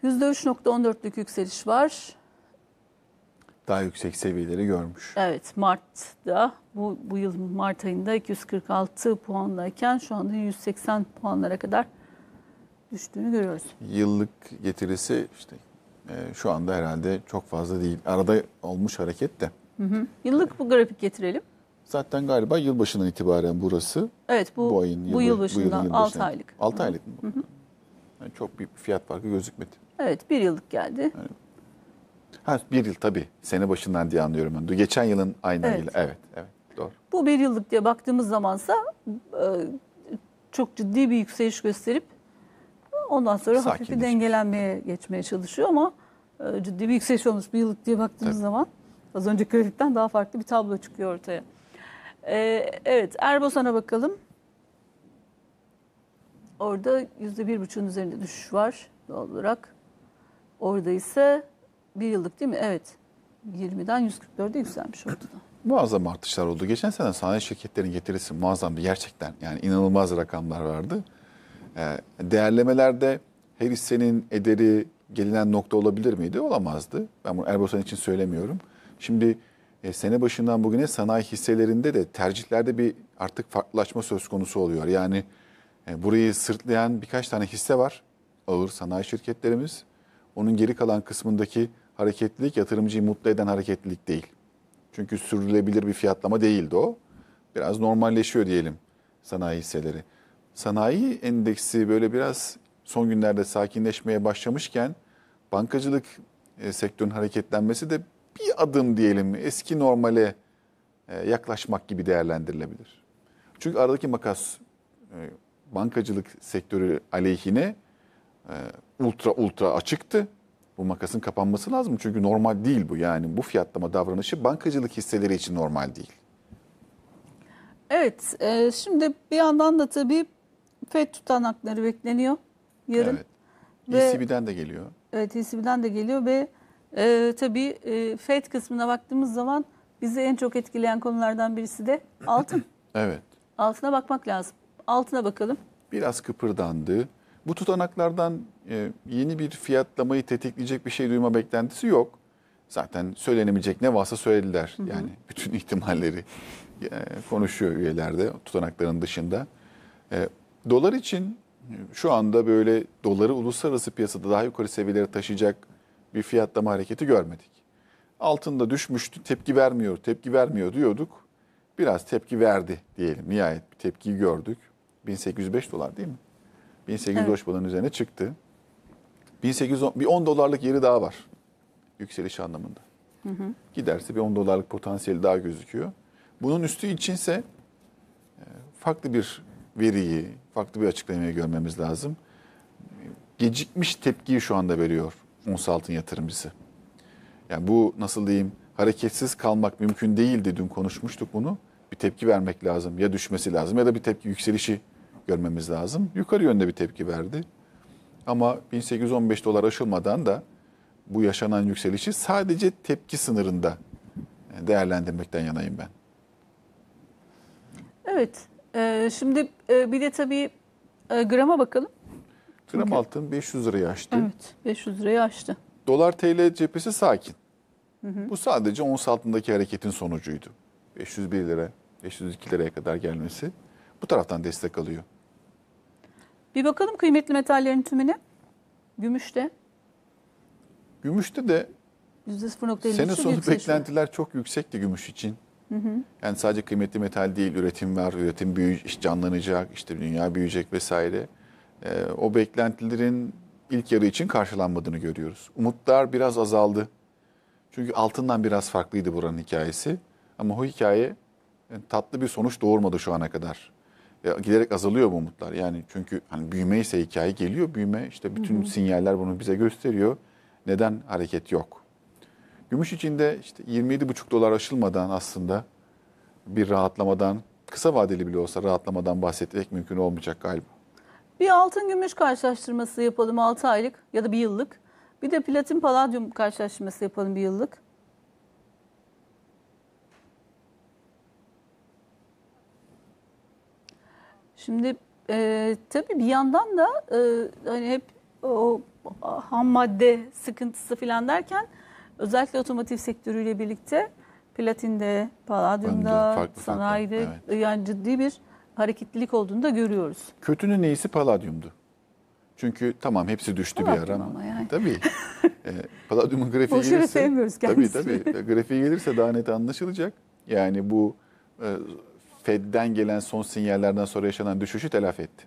S1: %3.14'lük yükseliş var.
S2: Daha yüksek seviyeleri
S1: görmüş. Evet Mart'ta bu, bu yıl Mart ayında 246 puanlayken şu anda 180 puanlara kadar düştüğünü görüyoruz.
S2: Yıllık getirisi işte e, şu anda herhalde çok fazla değil. Arada olmuş hareket de.
S1: Hı hı. Yıllık bu grafik getirelim.
S2: Zaten galiba yılbaşından itibaren burası.
S1: Evet bu, bu ayın yılı, bu yılbaşından 6 aylık. 6 aylık mı? Hı hı.
S2: Yani çok bir fiyat farkı gözükmedi.
S1: Evet bir yıllık geldi. Evet.
S2: Ha bir yıl tabii. Sene başından diye anlıyorum ben. Geçen yılın aynı evet. yılı. Evet, evet. Doğru.
S1: Bu bir yıllık diye baktığımız zamansa e, çok ciddi bir yükseliş gösterip Ondan sonra hafif bir dengelenmeye geçmeye çalışıyor ama e, ciddi bir yükseliş olmuş bir yıllık diye baktığımız Tabii. zaman az önce grafikten daha farklı bir tablo çıkıyor ortaya. E, evet Erbosan'a bakalım. Orada yüzde bir buçuğun üzerinde düşüş var doğal olarak. Orada ise bir yıllık değil mi? Evet. 20'den 144'e yükselmiş oldu.
S2: Muazzam artışlar oldu. Geçen sene sanayi şirketlerin getirisi muazzamdı gerçekten. Yani inanılmaz rakamlar vardı. Ee, değerlemelerde her hissenin ederi gelinen nokta olabilir miydi? Olamazdı. Ben bunu Erbosan için söylemiyorum. Şimdi e, sene başından bugüne sanayi hisselerinde de tercihlerde bir artık farklılaşma söz konusu oluyor. Yani e, burayı sırtlayan birkaç tane hisse var. Ağır sanayi şirketlerimiz. Onun geri kalan kısmındaki hareketlilik yatırımcıyı mutlu eden hareketlilik değil. Çünkü sürdürülebilir bir fiyatlama değildi o. Biraz normalleşiyor diyelim sanayi hisseleri sanayi endeksi böyle biraz son günlerde sakinleşmeye başlamışken bankacılık e, sektörün hareketlenmesi de bir adım diyelim eski normale e, yaklaşmak gibi değerlendirilebilir. Çünkü aradaki makas e, bankacılık sektörü aleyhine e, ultra ultra açıktı. Bu makasın kapanması lazım çünkü normal değil bu yani bu fiyatlama davranışı bankacılık hisseleri için normal değil.
S1: Evet, e, şimdi bir yandan da tabii FED tutanakları bekleniyor yarın. Evet.
S2: ECB'den e de geliyor.
S1: Evet ECB'den de geliyor ve e, tabii e, FED kısmına baktığımız zaman bizi en çok etkileyen konulardan birisi de altın. [laughs] evet. Altına bakmak lazım. Altına bakalım.
S2: Biraz kıpırdandı. Bu tutanaklardan e, yeni bir fiyatlamayı tetikleyecek bir şey duyma beklentisi yok. Zaten söylenemeyecek ne varsa söylediler. Yani [laughs] bütün ihtimalleri e, konuşuyor üyelerde tutanakların dışında. E, Dolar için e, şu anda böyle doları uluslararası piyasada daha yukarı seviyelere taşıyacak bir fiyatlama hareketi görmedik. Altında düşmüştü, tepki vermiyor, tepki vermiyor diyorduk. Biraz tepki verdi diyelim. Nihayet bir tepkiyi gördük. 1805 dolar değil mi? 1.805 evet. doların üzerine çıktı. 1810 bir 10 dolarlık yeri daha var yükseliş anlamında. Hı hı. Giderse bir 10 dolarlık potansiyeli daha gözüküyor. Bunun üstü içinse e, farklı bir veriyi, farklı bir açıklamayı görmemiz lazım. Gecikmiş tepkiyi şu anda veriyor ons altın yatırımcısı. Yani bu nasıl diyeyim hareketsiz kalmak mümkün değildi. Dün konuşmuştuk bunu. Bir tepki vermek lazım. Ya düşmesi lazım ya da bir tepki yükselişi görmemiz lazım. Yukarı yönde bir tepki verdi. Ama 1815 dolar aşılmadan da bu yaşanan yükselişi sadece tepki sınırında değerlendirmekten yanayım ben.
S1: Evet. Ee, şimdi e, bir de tabii e, grama bakalım. Gram Çünkü...
S2: altın 500 lirayı aştı.
S1: Evet 500 lirayı aştı.
S2: Dolar TL cephesi sakin. Bu sadece ons altındaki hareketin sonucuydu. 501 lira, 502 liraya kadar gelmesi bu taraftan destek alıyor.
S1: Bir bakalım kıymetli metallerin tümüne. Gümüşte.
S2: Gümüşte de
S1: %0.53 sene sonu beklentiler
S2: çok yüksekti gümüş için. Hı hı. Yani sadece kıymetli metal değil, üretim var, üretim büyü, canlanacak, işte dünya büyüyecek vesaire. E, o beklentilerin ilk yarı için karşılanmadığını görüyoruz. Umutlar biraz azaldı. Çünkü altından biraz farklıydı buranın hikayesi. Ama o hikaye yani tatlı bir sonuç doğurmadı şu ana kadar. E, giderek azalıyor bu umutlar. Yani çünkü hani büyüme ise hikaye geliyor. Büyüme işte bütün hı hı. sinyaller bunu bize gösteriyor. Neden hareket yok? Gümüş içinde işte 27,5 dolar aşılmadan aslında bir rahatlamadan, kısa vadeli bile olsa rahatlamadan bahsetmek mümkün olmayacak galiba.
S1: Bir altın gümüş karşılaştırması yapalım 6 aylık ya da bir yıllık. Bir de platin paladyum karşılaştırması yapalım bir yıllık. Şimdi e, tabii bir yandan da e, hani hep o ham madde sıkıntısı falan derken Özellikle otomotiv sektörüyle birlikte platinde, paladyumda, sanayide evet. yani ciddi bir hareketlilik olduğunu da görüyoruz.
S2: Kötünün neyisi paladyumdu. Çünkü tamam hepsi düştü paladyum bir ara ama. yani. Tabii. [laughs] e, ee, paladyumun grafiği Boşuna gelirse. sevmiyoruz kendisini. Tabii tabii. [laughs] Grafiği gelirse daha net anlaşılacak. Yani bu e, Fed'den gelen son sinyallerden sonra yaşanan düşüşü telafi etti.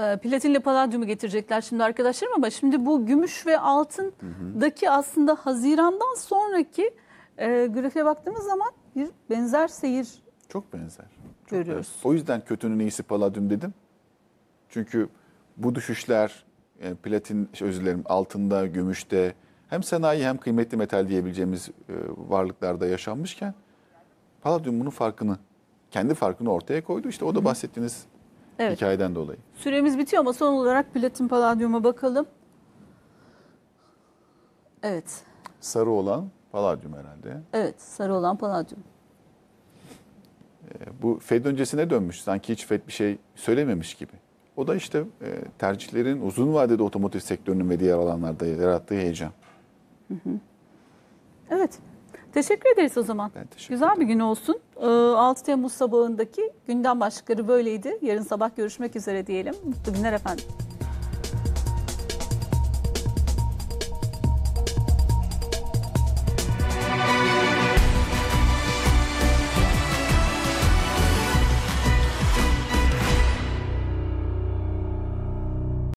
S1: Ee, platinle paladyumu getirecekler şimdi arkadaşlarım ama şimdi bu gümüş ve altındaki aslında Haziran'dan sonraki e, grafiğe baktığımız zaman bir benzer seyir çok
S2: benzer. Çok görüyoruz. Benzer. O yüzden kötünün iyisi paladyum dedim. Çünkü bu düşüşler e, platin özür dilerim altında, gümüşte hem sanayi hem kıymetli metal diyebileceğimiz e, varlıklarda yaşanmışken paladyum bunun farkını kendi farkını ortaya koydu. İşte o da bahsettiğiniz Evet. Hikayeden dolayı.
S1: Süremiz bitiyor ama son olarak platin paladyuma bakalım. Evet.
S2: Sarı olan paladyum herhalde.
S1: Evet, sarı olan paladyum.
S2: Ee, bu FED öncesine dönmüş. Sanki hiç FED bir şey söylememiş gibi. O da işte e, tercihlerin uzun vadede otomotiv sektörünün ve diğer alanlarda yarattığı heyecan.
S1: Evet. Teşekkür ederiz o zaman. Ben teşekkür Güzel ederim. bir gün olsun. 6 ee, Temmuz sabahındaki gündem başlıkları böyleydi. Yarın sabah görüşmek üzere diyelim. Mutlu günler efendim.